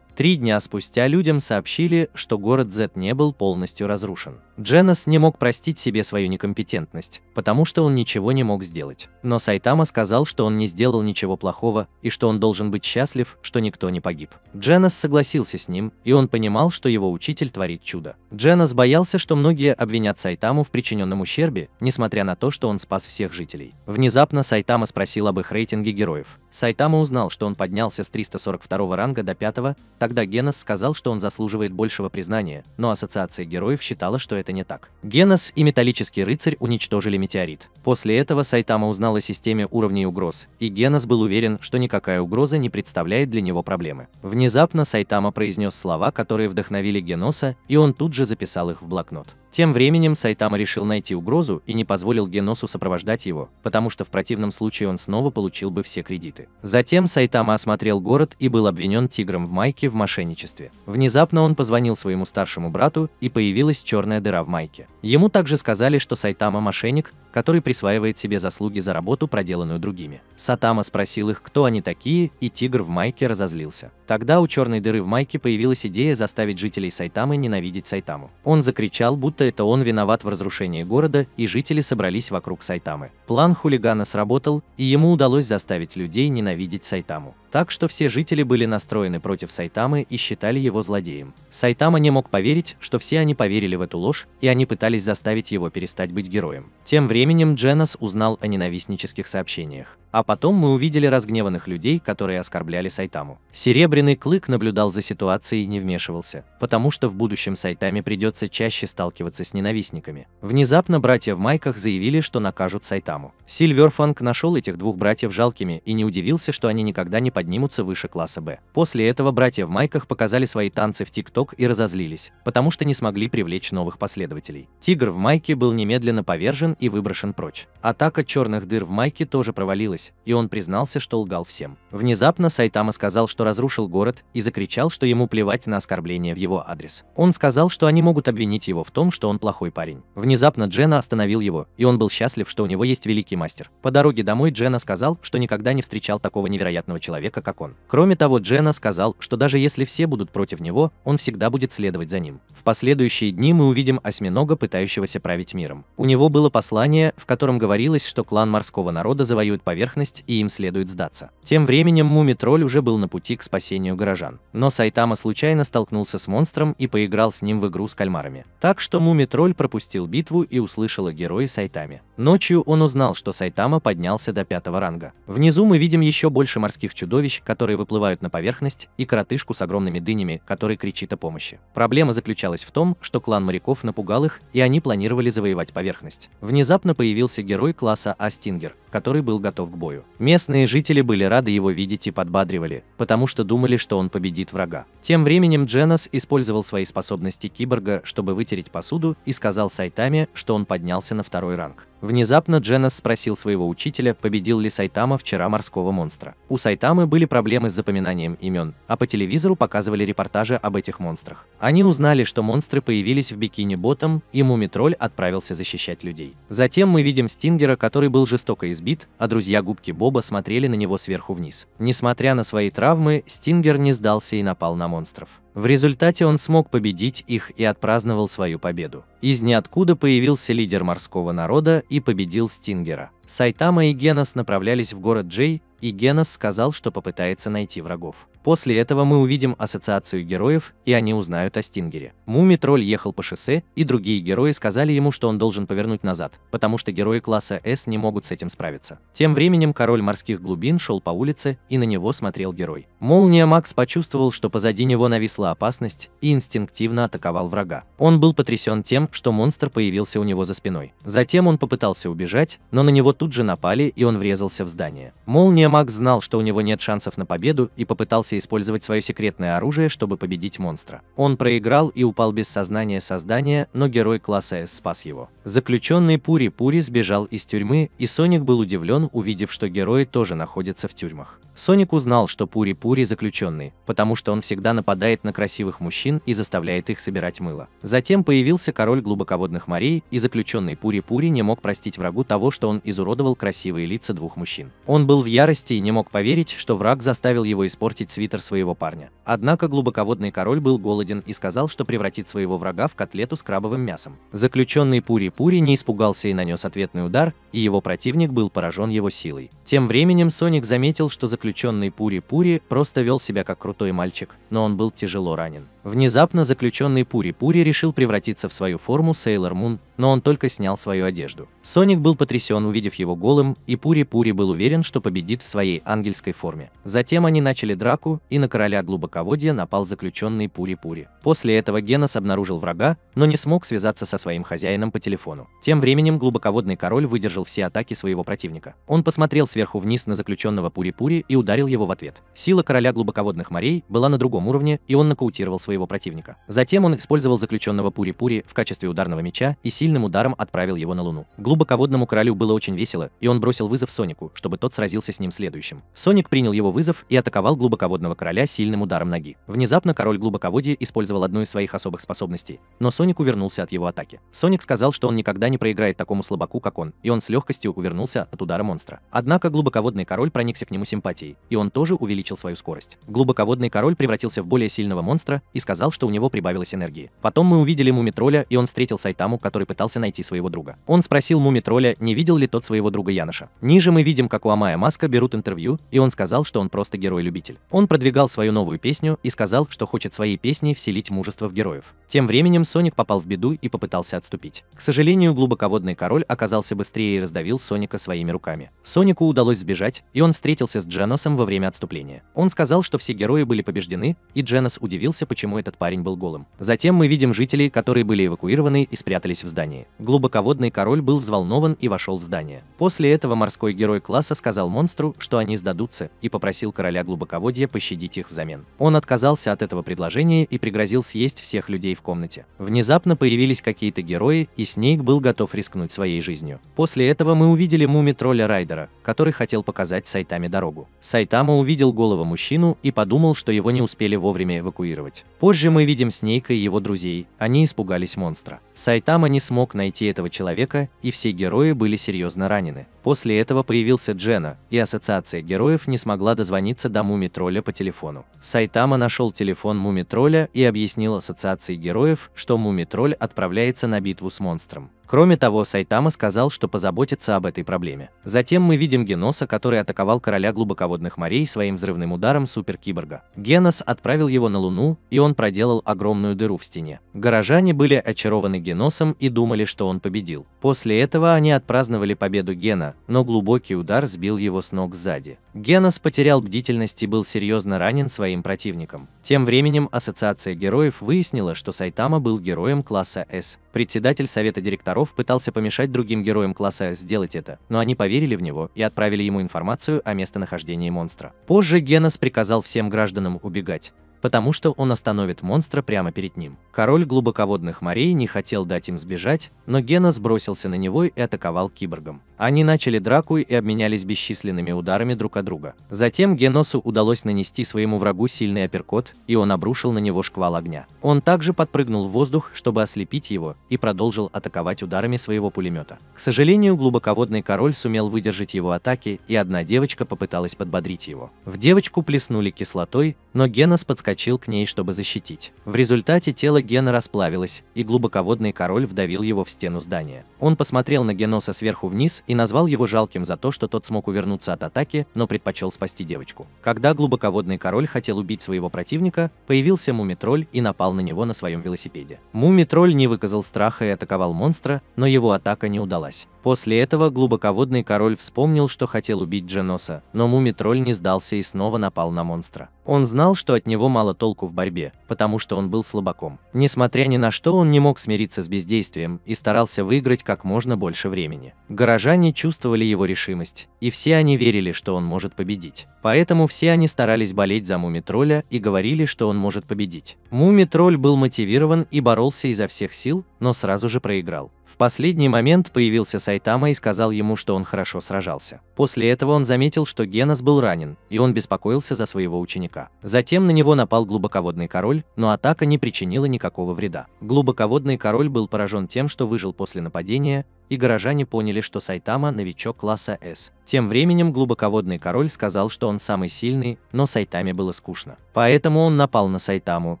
Три дня спустя людям сообщили, что город Z не был полностью разрушен. Дженнес не мог простить себе свою некомпетентность, потому что он ничего не мог сделать. Но Сайтама сказал, что он не сделал ничего плохого и что он должен быть счастлив, что никто не погиб. Дженнес согласился с ним, и он понимал, что его учитель творит чудо. Дженнес боялся, что многие обвинят Сайтаму в причиненном ущербе, несмотря на то, что он спас всех жителей. Внезапно Сайтама спросил об их рейтинге героев. Сайтама узнал, что он поднялся с 342 ранга до 5 тогда Геннес сказал, что он заслуживает большего признания, но Ассоциация героев считала, что это это не так. Генос и Металлический Рыцарь уничтожили метеорит. После этого Сайтама узнал о системе уровней угроз, и Генос был уверен, что никакая угроза не представляет для него проблемы. Внезапно Сайтама произнес слова, которые вдохновили Геноса, и он тут же записал их в блокнот. Тем временем Сайтама решил найти угрозу и не позволил Геносу сопровождать его, потому что в противном случае он снова получил бы все кредиты. Затем Сайтама осмотрел город и был обвинен тигром в майке в мошенничестве. Внезапно он позвонил своему старшему брату и появилась черная дыра в майке. Ему также сказали, что Сайтама мошенник, который присваивает себе заслуги за работу, проделанную другими. Сатама спросил их, кто они такие, и тигр в майке разозлился. Тогда у черной дыры в майке появилась идея заставить жителей Сайтамы ненавидеть Сайтаму. Он закричал, будто что это а он виноват в разрушении города, и жители собрались вокруг Сайтамы. План хулигана сработал, и ему удалось заставить людей ненавидеть Сайтаму. Так что все жители были настроены против Сайтамы и считали его злодеем. Сайтама не мог поверить, что все они поверили в эту ложь, и они пытались заставить его перестать быть героем. Тем временем Дженнес узнал о ненавистнических сообщениях. А потом мы увидели разгневанных людей, которые оскорбляли Сайтаму. Серебряный клык наблюдал за ситуацией и не вмешивался, потому что в будущем Сайтаме придется чаще сталкиваться с ненавистниками. Внезапно братья в майках заявили, что накажут Сайтаму. Сильверфанг нашел этих двух братьев жалкими и не удивился, что они никогда не поддерживали поднимутся выше класса Б. После этого братья в майках показали свои танцы в ТикТок и разозлились, потому что не смогли привлечь новых последователей. Тигр в майке был немедленно повержен и выброшен прочь. Атака черных дыр в майке тоже провалилась, и он признался, что лгал всем. Внезапно Сайтама сказал, что разрушил город, и закричал, что ему плевать на оскорбление в его адрес. Он сказал, что они могут обвинить его в том, что он плохой парень. Внезапно Джена остановил его, и он был счастлив, что у него есть великий мастер. По дороге домой Джена сказал, что никогда не встречал такого невероятного человека, человека, как он. Кроме того, Джена сказал, что даже если все будут против него, он всегда будет следовать за ним. В последующие дни мы увидим осьминога, пытающегося править миром. У него было послание, в котором говорилось, что клан морского народа завоюет поверхность и им следует сдаться. Тем временем Муми-тролль уже был на пути к спасению горожан. Но Сайтама случайно столкнулся с монстром и поиграл с ним в игру с кальмарами. Так что Муми-тролль пропустил битву и услышал о герое Сайтаме. Ночью он узнал, что Сайтама поднялся до пятого ранга. Внизу мы видим еще больше морских чудовищ, которые выплывают на поверхность, и коротышку с огромными дынями, который кричит о помощи. Проблема заключалась в том, что клан моряков напугал их, и они планировали завоевать поверхность. Внезапно появился герой класса Астингер, который был готов к бою. Местные жители были рады его видеть и подбадривали, потому что думали, что он победит врага. Тем временем Дженнес использовал свои способности киборга, чтобы вытереть посуду, и сказал Сайтаме, что он поднялся на второй ранг. Внезапно Дженнес спросил своего учителя, победил ли Сайтама вчера морского монстра. У Сайтамы были проблемы с запоминанием имен, а по телевизору показывали репортажи об этих монстрах. Они узнали, что монстры появились в бикини Ботом, и Мумитроль отправился защищать людей. Затем мы видим Стингера, который был жестоко избит, а друзья губки Боба смотрели на него сверху вниз. Несмотря на свои травмы, Стингер не сдался и напал на монстров. В результате он смог победить их и отпраздновал свою победу. Из ниоткуда появился лидер морского народа и победил Стингера. Сайтама и Генос направлялись в город Джей, и Генос сказал, что попытается найти врагов. После этого мы увидим ассоциацию героев, и они узнают о Стингере. Муми-тролль ехал по шоссе, и другие герои сказали ему, что он должен повернуть назад, потому что герои класса С не могут с этим справиться. Тем временем король морских глубин шел по улице, и на него смотрел герой. Молния Макс почувствовал, что позади него нависла опасность, и инстинктивно атаковал врага. Он был потрясен тем, что монстр появился у него за спиной. Затем он попытался убежать, но на него тут же напали, и он врезался в здание. Молния Макс знал, что у него нет шансов на победу, и попытался собирался использовать свое секретное оружие, чтобы победить монстра. Он проиграл и упал без сознания создания, но герой класса S спас его. Заключенный Пури-Пури сбежал из тюрьмы, и Соник был удивлен, увидев, что герои тоже находятся в тюрьмах. Соник узнал, что Пури-Пури заключенный, потому что он всегда нападает на красивых мужчин и заставляет их собирать мыло. Затем появился король глубоководных морей, и заключенный Пури-Пури не мог простить врагу того, что он изуродовал красивые лица двух мужчин. Он был в ярости и не мог поверить, что враг заставил его испортить свет твиттер своего парня. Однако глубоководный король был голоден и сказал, что превратит своего врага в котлету с крабовым мясом. Заключенный Пури-Пури не испугался и нанес ответный удар, и его противник был поражен его силой. Тем временем Соник заметил, что заключенный Пури-Пури просто вел себя как крутой мальчик, но он был тяжело ранен. Внезапно заключенный Пури-Пури решил превратиться в свою форму Sailor Мун, но он только снял свою одежду. Соник был потрясен, увидев его голым, и Пури-Пури был уверен, что победит в своей ангельской форме. Затем они начали драку, и на короля глубоководья напал заключенный Пури-Пури. После этого Генос обнаружил врага, но не смог связаться со своим хозяином по телефону. Тем временем глубоководный король выдержал все атаки своего противника. Он посмотрел сверху вниз на заключенного Пури-Пури и ударил его в ответ. Сила короля глубоководных морей была на другом уровне, и он нокаутировал своего своего противника. Затем он использовал заключенного Пури-Пури в качестве ударного меча и сильным ударом отправил его на Луну. Глубоководному королю было очень весело, и он бросил вызов Сонику, чтобы тот сразился с ним следующим. Соник принял его вызов и атаковал глубоководного короля сильным ударом ноги. Внезапно король глубоководья использовал одну из своих особых способностей, но Соник увернулся от его атаки. Соник сказал, что он никогда не проиграет такому слабаку, как он, и он с легкостью увернулся от удара монстра. Однако глубоководный король проникся к нему симпатией, и он тоже увеличил свою скорость. Глубоководный король превратился в более сильного монстра и сказал, что у него прибавилось энергии. Потом мы увидели Мумитроля, и он встретил Сайтаму, который пытался найти своего друга. Он спросил Мумитроля, не видел ли тот своего друга Яноша. Ниже мы видим, как у Амая Маска берут интервью, и он сказал, что он просто герой-любитель. Он продвигал свою новую песню и сказал, что хочет своей песней вселить мужество в героев. Тем временем Соник попал в беду и попытался отступить. К сожалению, глубоководный король оказался быстрее и раздавил Соника своими руками. Сонику удалось сбежать, и он встретился с Дженосом во время отступления. Он сказал, что все герои были побеждены, и Дженос удивился, почему почему этот парень был голым. Затем мы видим жителей, которые были эвакуированы и спрятались в здании. Глубоководный король был взволнован и вошел в здание. После этого морской герой класса сказал монстру, что они сдадутся, и попросил короля глубоководья пощадить их взамен. Он отказался от этого предложения и пригрозил съесть всех людей в комнате. Внезапно появились какие-то герои, и Снейк был готов рискнуть своей жизнью. После этого мы увидели муми-тролля Райдера, который хотел показать Сайтаме дорогу. Сайтама увидел голого мужчину и подумал, что его не успели вовремя эвакуировать. Позже мы видим Снейка и его друзей, они испугались монстра. Сайтама не смог найти этого человека, и все герои были серьезно ранены. После этого появился Джена, и ассоциация героев не смогла дозвониться до Муми-тролля по телефону. Сайтама нашел телефон Муми-тролля и объяснил ассоциации героев, что Муми-тролль отправляется на битву с монстром. Кроме того, Сайтама сказал, что позаботится об этой проблеме. Затем мы видим Геноса, который атаковал короля глубоководных морей своим взрывным ударом суперкиборга. Генос отправил его на Луну, и он проделал огромную дыру в стене. Горожане были очарованы Геносом и думали, что он победил. После этого они отпраздновали победу Гена, но глубокий удар сбил его с ног сзади. Генос потерял бдительность и был серьезно ранен своим противником. Тем временем Ассоциация героев выяснила, что Сайтама был героем класса С. Председатель совета директоров пытался помешать другим героям класса С сделать это, но они поверили в него и отправили ему информацию о местонахождении монстра. Позже Генос приказал всем гражданам убегать потому что он остановит монстра прямо перед ним. Король глубоководных морей не хотел дать им сбежать, но Генос бросился на него и атаковал киборгом. Они начали драку и обменялись бесчисленными ударами друг от друга. Затем Геносу удалось нанести своему врагу сильный апперкот, и он обрушил на него шквал огня. Он также подпрыгнул в воздух, чтобы ослепить его, и продолжил атаковать ударами своего пулемета. К сожалению, глубоководный король сумел выдержать его атаки, и одна девочка попыталась подбодрить его. В девочку плеснули кислотой, но Генос подскочил к ней, чтобы защитить. В результате тело Гена расплавилось, и глубоководный король вдавил его в стену здания. Он посмотрел на Геноса сверху вниз, и назвал его жалким за то, что тот смог увернуться от атаки, но предпочел спасти девочку. Когда глубоководный король хотел убить своего противника, появился Мумитроль и напал на него на своем велосипеде. Мумитроль не выказал страха и атаковал монстра, но его атака не удалась. После этого глубоководный король вспомнил, что хотел убить Дженоса, но Мумитроль не сдался и снова напал на монстра. Он знал, что от него мало толку в борьбе, потому что он был слабаком. Несмотря ни на что, он не мог смириться с бездействием и старался выиграть как можно больше времени. Горожане заранее чувствовали его решимость, и все они верили, что он может победить. Поэтому все они старались болеть за Муми-тролля и говорили, что он может победить. Муми-тролль был мотивирован и боролся изо всех сил, но сразу же проиграл. В последний момент появился Сайтама и сказал ему, что он хорошо сражался. После этого он заметил, что Генос был ранен, и он беспокоился за своего ученика. Затем на него напал глубоководный король, но атака не причинила никакого вреда. Глубоководный король был поражен тем, что выжил после нападения, и горожане поняли, что Сайтама – новичок класса С. Тем временем глубоководный король сказал, что он самый сильный, но Сайтаме было скучно. Поэтому он напал на Сайтаму,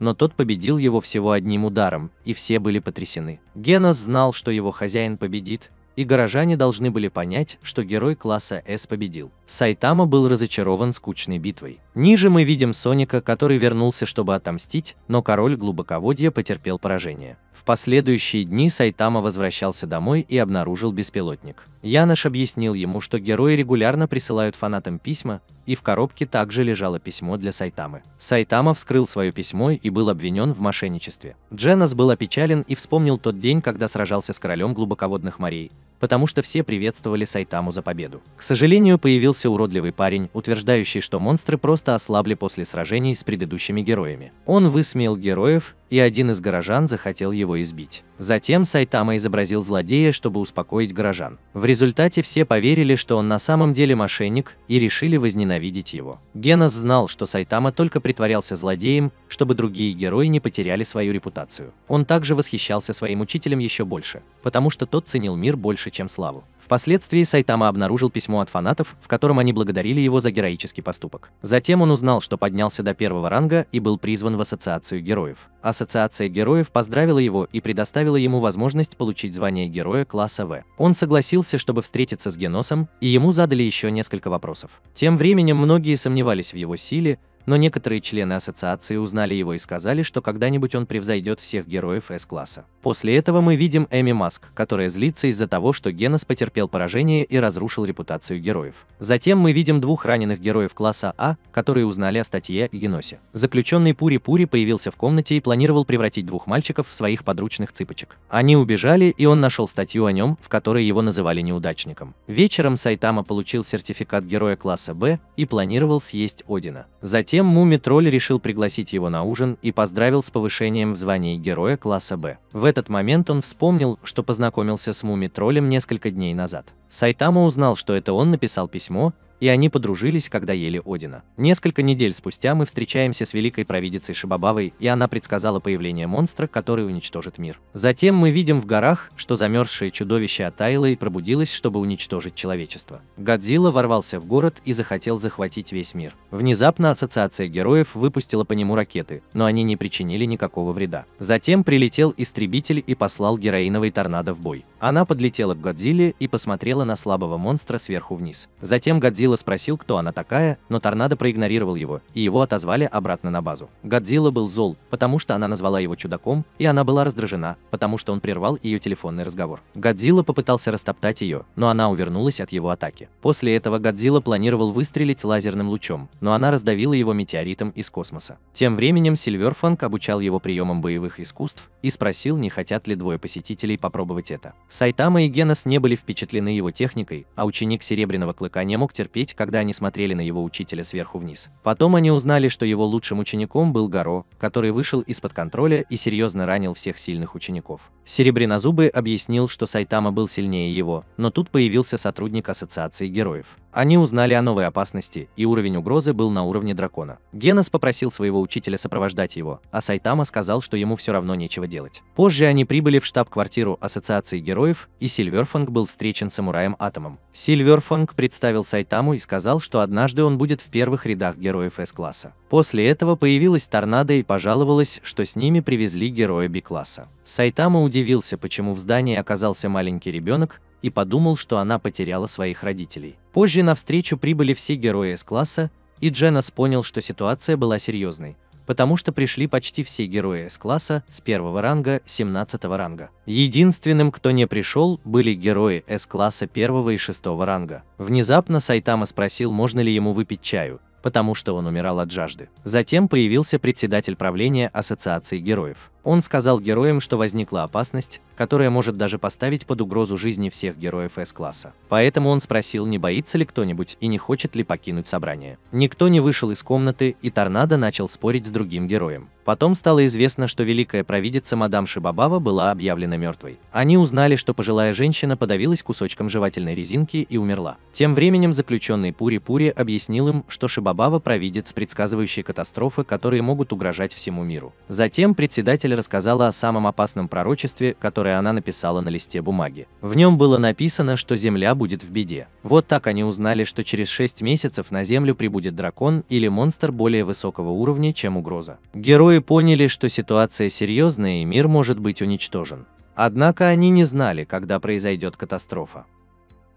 но тот победил его всего одним ударом, и все были потрясены. Гена знал, что его хозяин победит, и горожане должны были понять, что герой класса С победил. Сайтама был разочарован скучной битвой. Ниже мы видим Соника, который вернулся, чтобы отомстить, но король глубоководья потерпел поражение. В последующие дни Сайтама возвращался домой и обнаружил беспилотник. Янош объяснил ему, что герои регулярно присылают фанатам письма, и в коробке также лежало письмо для Сайтамы. Сайтама вскрыл свое письмо и был обвинен в мошенничестве. Дженнес был опечален и вспомнил тот день, когда сражался с королем глубоководных морей, потому что все приветствовали Сайтаму за победу. К сожалению, появился уродливый парень, утверждающий, что монстры просто ослабли после сражений с предыдущими героями. Он высмеял героев, и один из горожан захотел его избить. Затем Сайтама изобразил злодея, чтобы успокоить горожан. В результате все поверили, что он на самом деле мошенник, и решили возненавидеть его. Генос знал, что Сайтама только притворялся злодеем, чтобы другие герои не потеряли свою репутацию. Он также восхищался своим учителем еще больше, потому что тот ценил мир больше больше, чем славу. Впоследствии Сайтама обнаружил письмо от фанатов, в котором они благодарили его за героический поступок. Затем он узнал, что поднялся до первого ранга и был призван в Ассоциацию героев. Ассоциация героев поздравила его и предоставила ему возможность получить звание героя класса В. Он согласился, чтобы встретиться с Геносом, и ему задали еще несколько вопросов. Тем временем многие сомневались в его силе, но некоторые члены ассоциации узнали его и сказали, что когда-нибудь он превзойдет всех героев С-класса. После этого мы видим Эми Маск, которая злится из-за того, что Генос потерпел поражение и разрушил репутацию героев. Затем мы видим двух раненых героев класса А, которые узнали о статье и Геносе. Заключенный Пури Пури появился в комнате и планировал превратить двух мальчиков в своих подручных цыпочек. Они убежали, и он нашел статью о нем, в которой его называли неудачником. Вечером Сайтама получил сертификат героя класса Б и планировал съесть Одина. Затем Затем Муми-тролль решил пригласить его на ужин и поздравил с повышением в звании героя класса Б. В этот момент он вспомнил, что познакомился с Муми-троллем несколько дней назад. Сайтама узнал, что это он написал письмо, и они подружились, когда ели Одина. Несколько недель спустя мы встречаемся с великой провидицей Шибабавой, и она предсказала появление монстра, который уничтожит мир. Затем мы видим в горах, что замерзшее чудовище оттаяло и пробудилось, чтобы уничтожить человечество. Годзилла ворвался в город и захотел захватить весь мир. Внезапно Ассоциация Героев выпустила по нему ракеты, но они не причинили никакого вреда. Затем прилетел истребитель и послал героиновый торнадо в бой. Она подлетела к Годзилле и посмотрела на слабого монстра сверху вниз. Затем Годзилла Годзилла спросил, кто она такая, но торнадо проигнорировал его, и его отозвали обратно на базу. Годзилла был зол, потому что она назвала его чудаком, и она была раздражена, потому что он прервал ее телефонный разговор. Годзилла попытался растоптать ее, но она увернулась от его атаки. После этого Годзилла планировал выстрелить лазерным лучом, но она раздавила его метеоритом из космоса. Тем временем Сильверфанг обучал его приемам боевых искусств и спросил, не хотят ли двое посетителей попробовать это. Сайтама и Генос не были впечатлены его техникой, а ученик Серебряного Клыка не мог терпеть петь, когда они смотрели на его учителя сверху вниз. Потом они узнали, что его лучшим учеником был Гаро, который вышел из-под контроля и серьезно ранил всех сильных учеников. Серебрянозубый объяснил, что Сайтама был сильнее его, но тут появился сотрудник Ассоциации Героев. Они узнали о новой опасности, и уровень угрозы был на уровне дракона. Генос попросил своего учителя сопровождать его, а Сайтама сказал, что ему все равно нечего делать. Позже они прибыли в штаб-квартиру Ассоциации Героев, и Сильверфанг был встречен самураем Атомом. Сильверфанг представил Сайтаму и сказал, что однажды он будет в первых рядах героев С-класса. После этого появилась торнадо и пожаловалась, что с ними привезли героя Б-класса. Сайтама удивился, почему в здании оказался маленький ребенок, и подумал, что она потеряла своих родителей. Позже навстречу прибыли все герои С-класса, и Дженнас понял, что ситуация была серьезной, потому что пришли почти все герои С-класса с первого ранга 17 ранга. Единственным, кто не пришел, были герои С-класса первого и шестого ранга. Внезапно Сайтама спросил, можно ли ему выпить чаю, потому что он умирал от жажды. Затем появился председатель правления Ассоциации героев. Он сказал героям, что возникла опасность, которая может даже поставить под угрозу жизни всех героев С-класса. Поэтому он спросил, не боится ли кто-нибудь и не хочет ли покинуть собрание. Никто не вышел из комнаты, и Торнадо начал спорить с другим героем. Потом стало известно, что великая провидица мадам Шибабава была объявлена мертвой. Они узнали, что пожилая женщина подавилась кусочком жевательной резинки и умерла. Тем временем заключенный Пури-Пури объяснил им, что Шибабава – провидец, предсказывающий катастрофы, которые могут угрожать всему миру. Затем председатель писатель рассказала о самом опасном пророчестве, которое она написала на листе бумаги. В нем было написано, что Земля будет в беде. Вот так они узнали, что через 6 месяцев на Землю прибудет дракон или монстр более высокого уровня, чем угроза. Герои поняли, что ситуация серьезная и мир может быть уничтожен. Однако они не знали, когда произойдет катастрофа.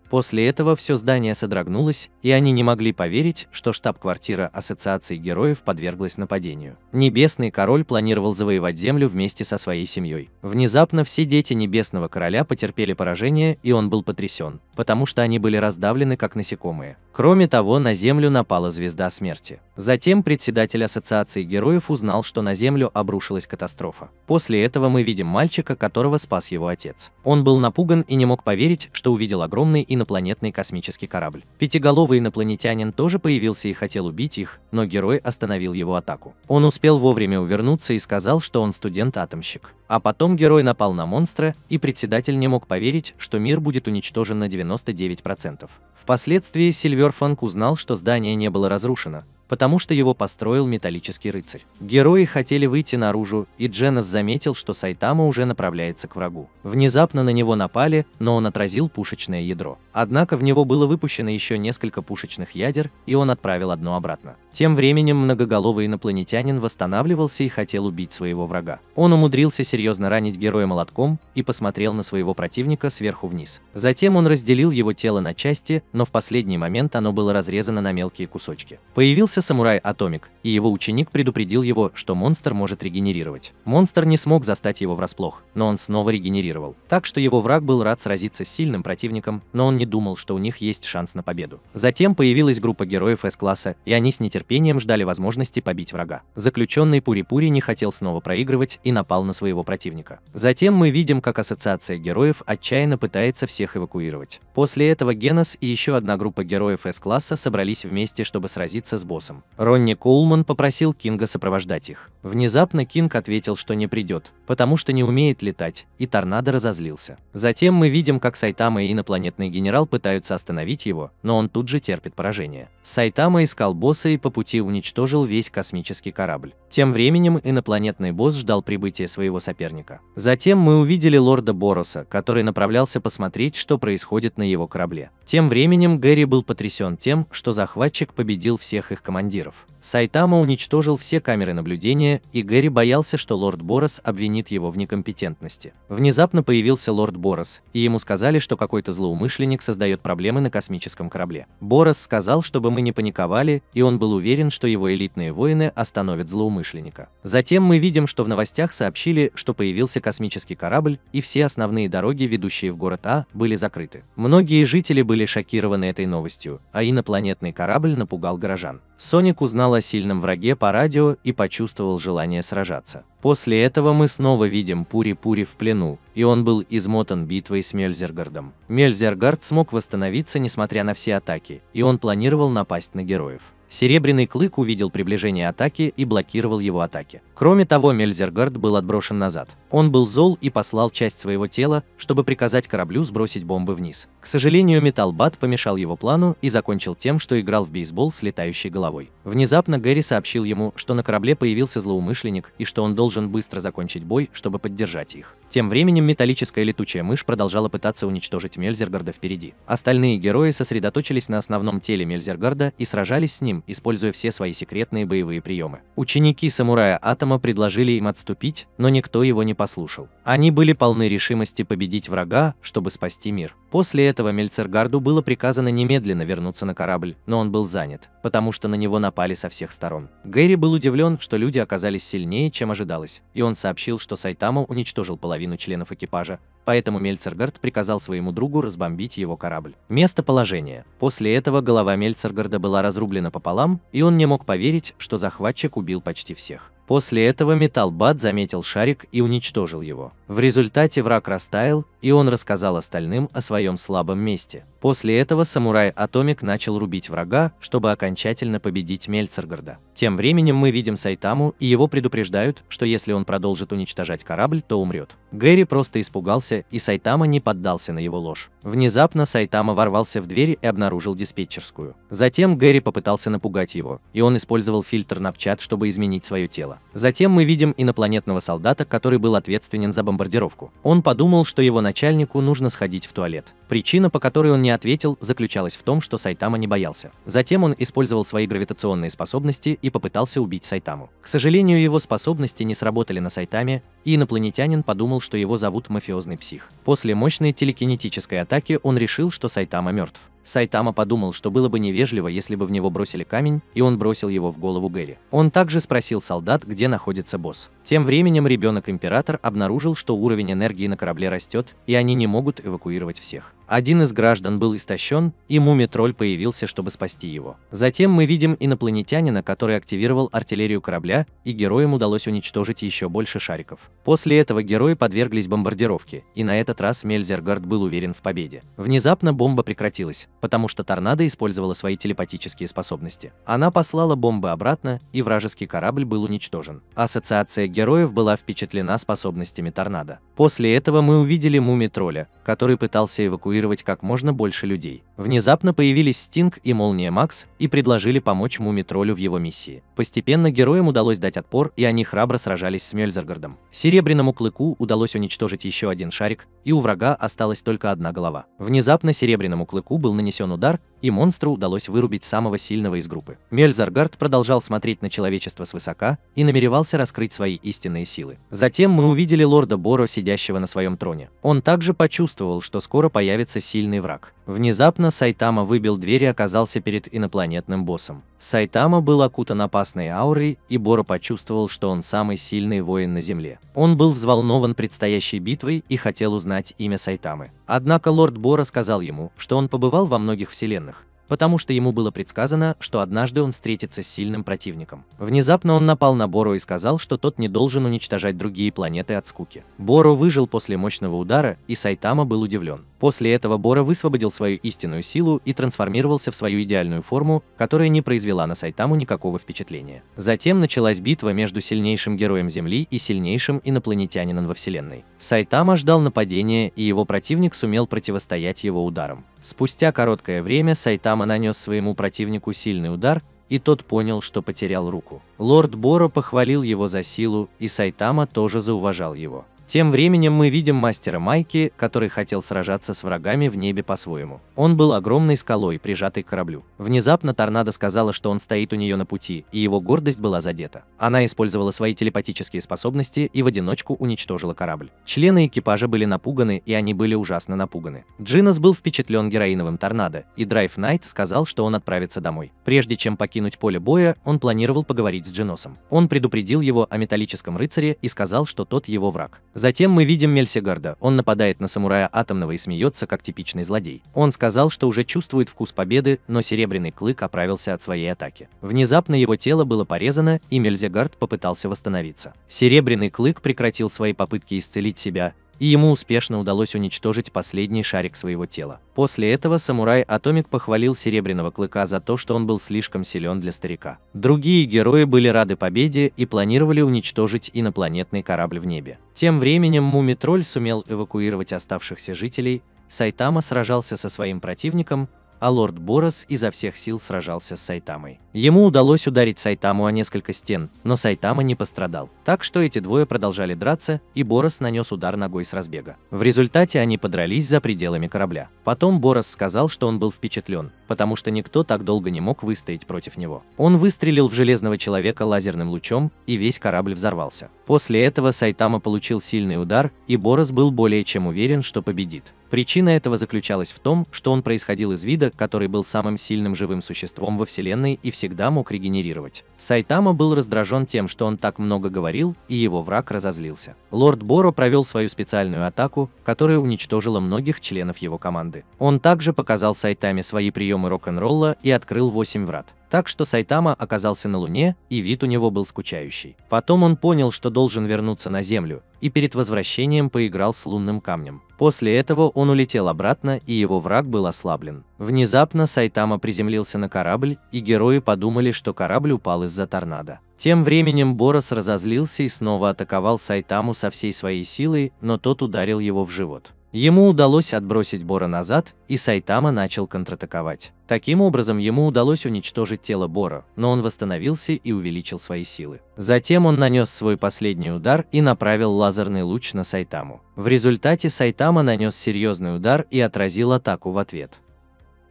После этого все здание содрогнулось, и они не могли поверить, что штаб-квартира Ассоциации Героев подверглась нападению. Небесный Король планировал завоевать Землю вместе со своей семьей. Внезапно все дети Небесного Короля потерпели поражение, и он был потрясен, потому что они были раздавлены как насекомые. Кроме того, на Землю напала Звезда Смерти. Затем председатель Ассоциации героев узнал, что на землю обрушилась катастрофа. После этого мы видим мальчика, которого спас его отец. Он был напуган и не мог поверить, что увидел огромный инопланетный космический корабль. Пятиголовый инопланетянин тоже появился и хотел убить их, но герой остановил его атаку. Он успел вовремя увернуться и сказал, что он студент-атомщик. А потом герой напал на монстра, и председатель не мог поверить, что мир будет уничтожен на 99%. Впоследствии Сильверфанк узнал, что здание не было разрушено, потому что его построил металлический рыцарь. Герои хотели выйти наружу, и Дженнес заметил, что Сайтама уже направляется к врагу. Внезапно на него напали, но он отразил пушечное ядро. Однако в него было выпущено еще несколько пушечных ядер, и он отправил одно обратно. Тем временем многоголовый инопланетянин восстанавливался и хотел убить своего врага. Он умудрился серьезно ранить героя молотком и посмотрел на своего противника сверху вниз. Затем он разделил его тело на части, но в последний момент оно было разрезано на мелкие кусочки. Появился самурай Атомик, и его ученик предупредил его, что монстр может регенерировать. Монстр не смог застать его врасплох, но он снова регенерировал. Так что его враг был рад сразиться с сильным противником, но он не думал, что у них есть шанс на победу. Затем появилась группа героев С-класса, и они с нетерпением нетерпением ждали возможности побить врага. Заключенный Пури-Пури не хотел снова проигрывать и напал на своего противника. Затем мы видим, как Ассоциация Героев отчаянно пытается всех эвакуировать. После этого Генос и еще одна группа героев С-класса собрались вместе, чтобы сразиться с боссом. Ронни Коулман попросил Кинга сопровождать их. Внезапно Кинг ответил, что не придет, потому что не умеет летать, и торнадо разозлился. Затем мы видим, как Сайтама и инопланетный генерал пытаются остановить его, но он тут же терпит поражение. Сайтама искал босса и попытался пути уничтожил весь космический корабль. Тем временем инопланетный босс ждал прибытия своего соперника. Затем мы увидели лорда Бороса, который направлялся посмотреть, что происходит на его корабле. Тем временем Гэри был потрясен тем, что захватчик победил всех их командиров. Сайтама уничтожил все камеры наблюдения, и Гэри боялся, что лорд Борос обвинит его в некомпетентности. Внезапно появился лорд Борос, и ему сказали, что какой-то злоумышленник создает проблемы на космическом корабле. Борос сказал, чтобы мы не паниковали, и он был уверен, что его элитные воины остановят злоумышленника злоумышленника. Затем мы видим, что в новостях сообщили, что появился космический корабль, и все основные дороги, ведущие в город А, были закрыты. Многие жители были шокированы этой новостью, а инопланетный корабль напугал горожан. Соник узнал о сильном враге по радио и почувствовал желание сражаться. После этого мы снова видим Пури-Пури в плену, и он был измотан битвой с Мельзергардом. Мельзергард смог восстановиться несмотря на все атаки, и он планировал напасть на героев. Серебряный клык увидел приближение атаки и блокировал его атаки. Кроме того, Мельзергард был отброшен назад. Он был зол и послал часть своего тела, чтобы приказать кораблю сбросить бомбы вниз. К сожалению, Металлбат помешал его плану и закончил тем, что играл в бейсбол с летающей головой. Внезапно Гэри сообщил ему, что на корабле появился злоумышленник и что он должен быстро закончить бой, чтобы поддержать их. Тем временем металлическая летучая мышь продолжала пытаться уничтожить Мельзергарда впереди. Остальные герои сосредоточились на основном теле Мельзергарда и сражались с ним, используя все свои секретные боевые приемы. Ученики самурая Атома предложили им отступить, но никто его не послушал. Они были полны решимости победить врага, чтобы спасти мир. После этого Мельцергарду было приказано немедленно вернуться на корабль, но он был занят, потому что на него напали со всех сторон. Гэри был удивлен, что люди оказались сильнее, чем ожидалось, и он сообщил, что Сайтама уничтожил половину членов экипажа, поэтому Мельцергард приказал своему другу разбомбить его корабль. Местоположение. После этого голова Мельцергарда была разрублена пополам, пополам, и он не мог поверить, что захватчик убил почти всех. После этого Металлбат заметил шарик и уничтожил его. В результате враг растаял, и он рассказал остальным о своем слабом месте. После этого самурай Атомик начал рубить врага, чтобы окончательно победить Мельцергарда. Тем временем мы видим Сайтаму, и его предупреждают, что если он продолжит уничтожать корабль, то умрет. Гэри просто испугался, и Сайтама не поддался на его ложь. Внезапно Сайтама ворвался в дверь и обнаружил диспетчерскую. Затем Гэри попытался напугать его, и он использовал фильтр на Напчат, чтобы изменить свое тело. Затем мы видим инопланетного солдата, который был ответственен за бомбардировку бомбардировку. Он подумал, что его начальнику нужно сходить в туалет. Причина, по которой он не ответил, заключалась в том, что Сайтама не боялся. Затем он использовал свои гравитационные способности и попытался убить Сайтаму. К сожалению, его способности не сработали на Сайтаме, и инопланетянин подумал, что его зовут мафиозный псих. После мощной телекинетической атаки он решил, что Сайтама мертв. Сайтама подумал, что было бы невежливо, если бы в него бросили камень, и он бросил его в голову Гэри. Он также спросил солдат, где находится босс. Тем временем ребенок-император обнаружил, что уровень энергии на корабле растет, и они не могут эвакуировать всех. Один из граждан был истощен, и мумитроль появился, чтобы спасти его. Затем мы видим инопланетянина, который активировал артиллерию корабля, и героям удалось уничтожить еще больше шариков. После этого герои подверглись бомбардировке, и на этот раз Мельзергард был уверен в победе. Внезапно бомба прекратилась, потому что торнадо использовала свои телепатические способности. Она послала бомбы обратно, и вражеский корабль был уничтожен. Ассоциация героев была впечатлена способностями торнадо. После этого мы увидели муми-тролля, который пытался эвакуировать ангажировать как можно больше людей. Внезапно появились Стинг и Молния Макс и предложили помочь Мумитролю в его миссии. Постепенно героям удалось дать отпор, и они храбро сражались с Мельзергардом. Серебряному клыку удалось уничтожить еще один шарик, и у врага осталась только одна голова. Внезапно серебряному клыку был нанесен удар, и монстру удалось вырубить самого сильного из группы. Мельзаргард продолжал смотреть на человечество свысока и намеревался раскрыть свои истинные силы. Затем мы увидели лорда Боро, сидящего на своем троне. Он также почувствовал, что скоро появится сильный враг. Внезапно Внезапно Сайтама выбил дверь и оказался перед инопланетным боссом. Сайтама был окутан опасной аурой, и Бора почувствовал, что он самый сильный воин на Земле. Он был взволнован предстоящей битвой и хотел узнать имя Сайтамы. Однако лорд Бора сказал ему, что он побывал во многих вселенных, потому что ему было предсказано, что однажды он встретится с сильным противником. Внезапно он напал на Бору и сказал, что тот не должен уничтожать другие планеты от скуки. Боро выжил после мощного удара, и Сайтама был удивлен. После этого Боро высвободил свою истинную силу и трансформировался в свою идеальную форму, которая не произвела на Сайтаму никакого впечатления. Затем началась битва между сильнейшим героем Земли и сильнейшим инопланетянином во Вселенной. Сайтама ждал нападения, и его противник сумел противостоять его ударам. Спустя короткое время Сайтама Кама нанес своему противнику сильный удар, и тот понял, что потерял руку. Лорд Боро похвалил его за силу, и Сайтама тоже зауважал его. Тем временем мы видим мастера Майки, который хотел сражаться с врагами в небе по-своему. Он был огромной скалой, прижатой к кораблю. Внезапно торнадо сказала, что он стоит у нее на пути, и его гордость была задета. Она использовала свои телепатические способности и в одиночку уничтожила корабль. Члены экипажа были напуганы, и они были ужасно напуганы. Джинас был впечатлен героиновым торнадо, и Драйв Найт сказал, что он отправится домой. Прежде чем покинуть поле боя, он планировал поговорить с Джиносом. Он предупредил его о металлическом рыцаре и сказал, что тот его враг. Затем мы видим Мельсигарда, он нападает на самурая Атомного и смеется, как типичный злодей. Он сказал, что уже чувствует вкус победы, но Серебряный Клык оправился от своей атаки. Внезапно его тело было порезано, и Мельзигард попытался восстановиться. Серебряный Клык прекратил свои попытки исцелить себя, и ему успешно удалось уничтожить последний шарик своего тела. После этого самурай Атомик похвалил Серебряного Клыка за то, что он был слишком силен для старика. Другие герои были рады победе и планировали уничтожить инопланетный корабль в небе. Тем временем Муми Мумитроль сумел эвакуировать оставшихся жителей, Сайтама сражался со своим противником, а лорд Борос изо всех сил сражался с Сайтамой. Ему удалось ударить Сайтаму о несколько стен, но Сайтама не пострадал. Так что эти двое продолжали драться, и Борос нанес удар ногой с разбега. В результате они подрались за пределами корабля. Потом Борос сказал, что он был впечатлен, потому что никто так долго не мог выстоять против него. Он выстрелил в Железного Человека лазерным лучом, и весь корабль взорвался. После этого Сайтама получил сильный удар, и Борос был более чем уверен, что победит. Причина этого заключалась в том, что он происходил из вида, который был самым сильным живым существом во Вселенной и всегда мог регенерировать. Сайтама был раздражен тем, что он так много говорил, и его враг разозлился. Лорд Боро провел свою специальную атаку, которая уничтожила многих членов его команды. Он также показал Сайтаме свои приемы рок-н-ролла и открыл 8 врат. Так что Сайтама оказался на Луне, и вид у него был скучающий. Потом он понял, что должен вернуться на Землю, и перед возвращением поиграл с лунным камнем. После этого он улетел обратно, и его враг был ослаблен. Внезапно Сайтама приземлился на корабль, и герои подумали, что корабль упал из-за торнадо. Тем временем Борос разозлился и снова атаковал Сайтаму со всей своей силой, но тот ударил его в живот. Ему удалось отбросить Бора назад, и Сайтама начал контратаковать. Таким образом, ему удалось уничтожить тело Бора, но он восстановился и увеличил свои силы. Затем он нанес свой последний удар и направил лазерный луч на Сайтаму. В результате Сайтама нанес серьезный удар и отразил атаку в ответ.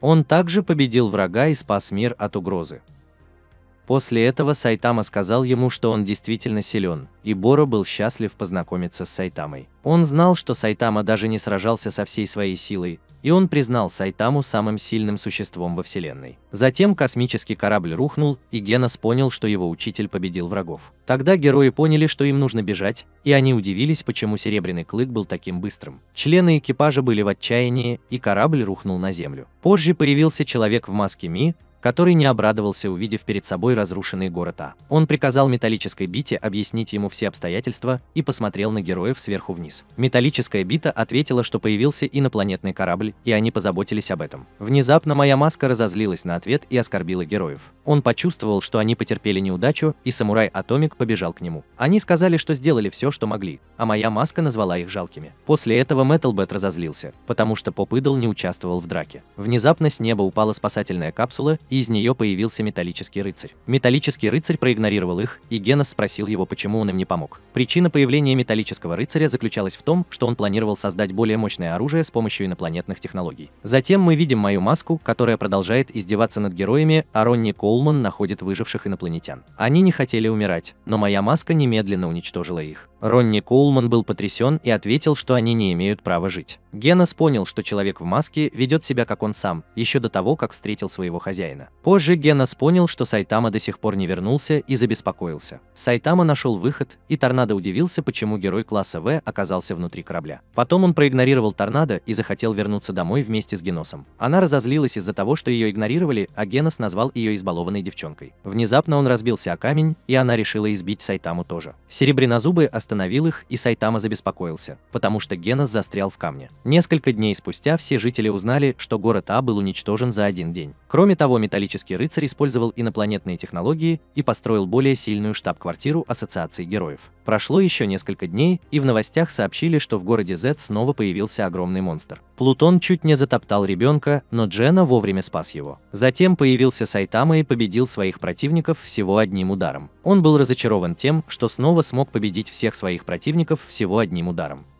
Он также победил врага и спас мир от угрозы. После этого Сайтама сказал ему, что он действительно силен, и Бора был счастлив познакомиться с Сайтамой. Он знал, что Сайтама даже не сражался со всей своей силой, и он признал Сайтаму самым сильным существом во Вселенной. Затем космический корабль рухнул, и Генос понял, что его учитель победил врагов. Тогда герои поняли, что им нужно бежать, и они удивились, почему Серебряный Клык был таким быстрым. Члены экипажа были в отчаянии, и корабль рухнул на землю. Позже появился человек в маске Ми, который не обрадовался, увидев перед собой разрушенный город А. Он приказал металлической бите объяснить ему все обстоятельства и посмотрел на героев сверху вниз. Металлическая бита ответила, что появился инопланетный корабль, и они позаботились об этом. Внезапно моя маска разозлилась на ответ и оскорбила героев. Он почувствовал, что они потерпели неудачу, и самурай Атомик побежал к нему. Они сказали, что сделали все, что могли, а моя маска назвала их жалкими. После этого Металбет разозлился, потому что Поп Идол не участвовал в драке. Внезапно с неба упала спасательная капсула и из нее появился металлический рыцарь. Металлический рыцарь проигнорировал их, и Генос спросил его, почему он им не помог. Причина появления металлического рыцаря заключалась в том, что он планировал создать более мощное оружие с помощью инопланетных технологий. Затем мы видим мою маску, которая продолжает издеваться над героями, а Ронни Коулман находит выживших инопланетян. Они не хотели умирать, но моя маска немедленно уничтожила их. Ронни Коулман был потрясен и ответил, что они не имеют права жить. Генос понял, что человек в маске ведет себя как он сам, еще до того, как встретил своего хозяина. Гена. Позже Генас понял, что Сайтама до сих пор не вернулся и забеспокоился. Сайтама нашел выход, и Торнадо удивился, почему герой класса В оказался внутри корабля. Потом он проигнорировал Торнадо и захотел вернуться домой вместе с Геносом. Она разозлилась из-за того, что ее игнорировали, а Генос назвал ее избалованной девчонкой. Внезапно он разбился о камень, и она решила избить Сайтаму тоже. Серебрянозубый остановил их, и Сайтама забеспокоился, потому что Генос застрял в камне. Несколько дней спустя все жители узнали, что город А был уничтожен за один день. Кроме того, металлический рыцарь использовал инопланетные технологии и построил более сильную штаб-квартиру Ассоциации героев. Прошло еще несколько дней, и в новостях сообщили, что в городе Z снова появился огромный монстр. Плутон чуть не затоптал ребенка, но Джена вовремя спас его. Затем появился Сайтама и победил своих противников всего одним ударом. Он был разочарован тем, что снова смог победить всех своих противников всего одним ударом.